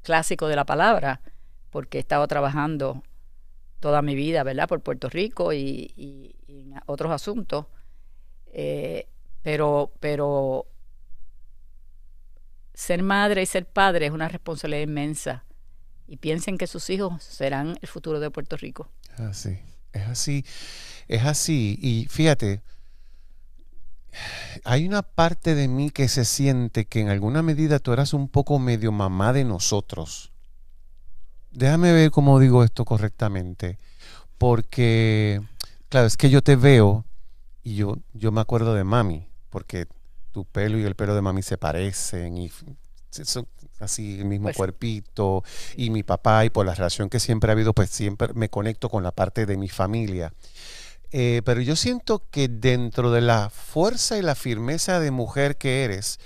Speaker 2: clásico de la palabra, porque he estado trabajando toda mi vida, ¿verdad? Por Puerto Rico y, otros asuntos. Eh, pero, pero ser madre y ser padre es una responsabilidad inmensa. Y piensen que sus hijos serán el futuro de Puerto Rico.
Speaker 1: Ah, es así, es así. Y fíjate, hay una parte de mí que se siente que en alguna medida tú eras un poco medio mamá de nosotros. Déjame ver cómo digo esto correctamente. Porque, claro, es que yo te veo y yo, yo me acuerdo de mami, porque tu pelo y el pelo de mami se parecen y son, así el mismo pues cuerpito y mi papá y por la relación que siempre ha habido, pues siempre me conecto con la parte de mi familia. Eh, pero yo siento que dentro de la fuerza y la firmeza de mujer que eres,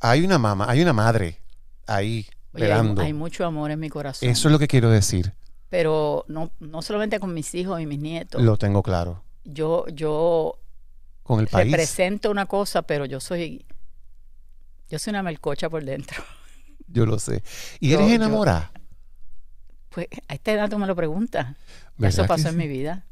Speaker 1: hay una mamá, hay una madre ahí esperando. Hay,
Speaker 2: mucho amor en mi corazón. Eso es lo que quiero decir. Pero no, no solamente con mis hijos y mis nietos. Lo tengo claro. Yo, yo con el país. Represento una cosa, pero yo soy yo soy una melcocha por dentro.
Speaker 1: [laughs] Yo lo sé. ¿Y eres enamorada?
Speaker 2: pues a este edad tú me lo preguntas. Eso pasó en mi vida.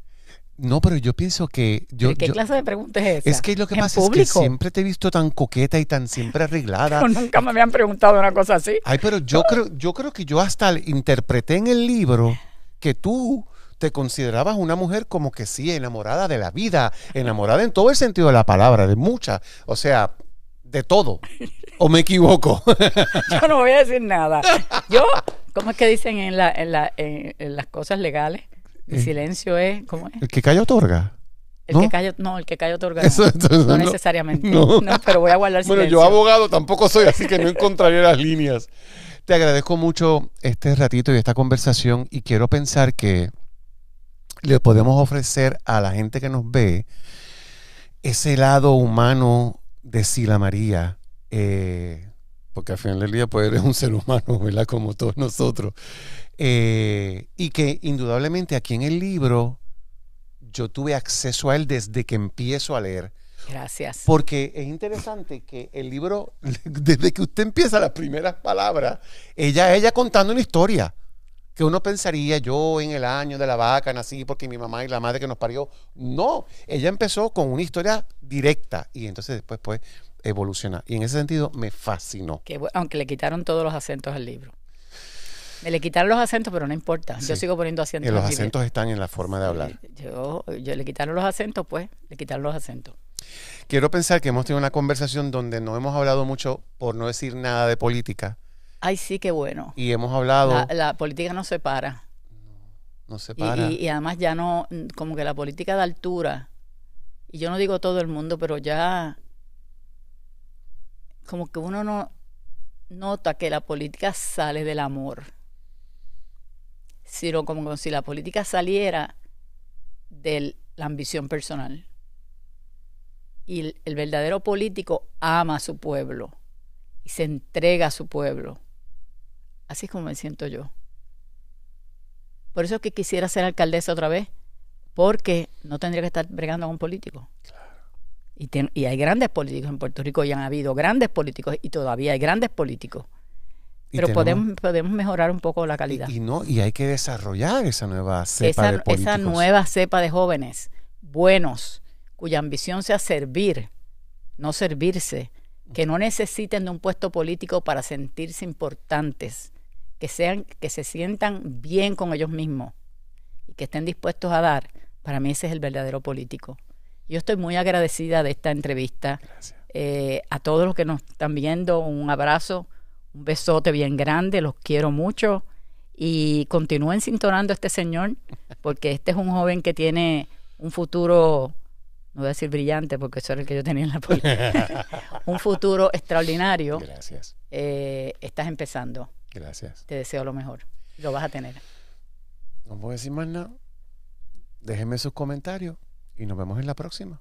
Speaker 1: No, pero yo pienso que... Yo, ¿Qué clase
Speaker 2: de pregunta es esa? Es que lo que pasa es que siempre
Speaker 1: te he visto tan coqueta y tan siempre arreglada. nunca
Speaker 2: me habían preguntado una cosa así. Ay, pero yo creo,
Speaker 1: yo creo que yo hasta interpreté en el libro que tú te considerabas una mujer como que sí, enamorada de la vida, enamorada en todo el sentido de la palabra, de muchas. O sea, de todo. ¿O me equivoco? [laughs] Yo
Speaker 2: no voy a decir nada. Yo, ¿cómo es que dicen en, en, las cosas legales? El silencio es, ¿cómo es? El que calla otorga. El que calla, no, el que calla otorga. no, necesariamente. No. pero voy a guardar silencio. Bueno, yo abogado tampoco soy, así que no
Speaker 1: encontraría las líneas. Te agradezco mucho este ratito y esta conversación y quiero pensar que le podemos ofrecer a la gente que nos ve ese lado humano de Sila María, eh, porque al final del día pues eres un ser humano, ¿verdad? Como todos nosotros. Eh, y que indudablemente aquí en el libro yo tuve acceso a él desde que empiezo a leer. Gracias. Porque es interesante que el libro, [laughs] desde que usted empieza las primeras palabras, ella ella contando una historia que uno pensaría yo en el año de la vaca nací porque mi mamá y la madre que nos parió. No, ella empezó con una historia directa y entonces después pues evoluciona. Y en ese sentido me fascinó.
Speaker 2: Que, aunque le quitaron todos los acentos al libro. Me le quitaron los acentos, pero no importa. Yo sigo poniendo acentos. Y eh, los acentos
Speaker 1: están en la forma de hablar.
Speaker 2: Yo, yo le quitaron los acentos, pues, le quitaron los acentos.
Speaker 1: Quiero pensar que hemos tenido una conversación donde no hemos hablado mucho, por no decir nada, de política
Speaker 2: Ay, sí, qué bueno. Y hemos hablado. La, política no separa.
Speaker 1: No, no separa. Y, y,
Speaker 2: además ya no, mm, como que la política de altura, y yo no digo todo el mundo, pero ya como que uno no nota que la política sale del amor. Sino como si la política saliera de la ambición personal. Y el, el verdadero político ama a su pueblo y se entrega a su pueblo Así es como me siento yo. Por eso es que quisiera ser alcaldesa otra vez, porque no tendría que estar bregando a un político. Y, y hay grandes políticos en Puerto Rico y han habido grandes políticos y todavía hay grandes políticos.
Speaker 1: Pero podemos,
Speaker 2: podemos mejorar un poco la calidad. Y, no,
Speaker 1: y hay que desarrollar esa nueva cepa de políticos. Esa nueva
Speaker 2: cepa de jóvenes buenos, cuya ambición sea servir, no servirse, que no necesiten de un puesto político para sentirse importantes, que, sean, que se sientan bien con ellos mismos y que estén dispuestos a dar, para mí ese es el verdadero político. Yo estoy muy agradecida de esta entrevista. Eh, a todos los que nos están viendo, un abrazo, un besote bien grande, los quiero mucho y continúen sintonando a este señor, porque este es un joven que tiene un futuro, no voy a decir brillante, porque eso era el que yo tenía en la política, [laughs] un futuro extraordinario. Gracias. Eh, estás empezando. Gracias. Te deseo lo mejor. Lo vas a tener.
Speaker 1: No puedo decir más nada. Déjenme sus comentarios y nos vemos en la próxima.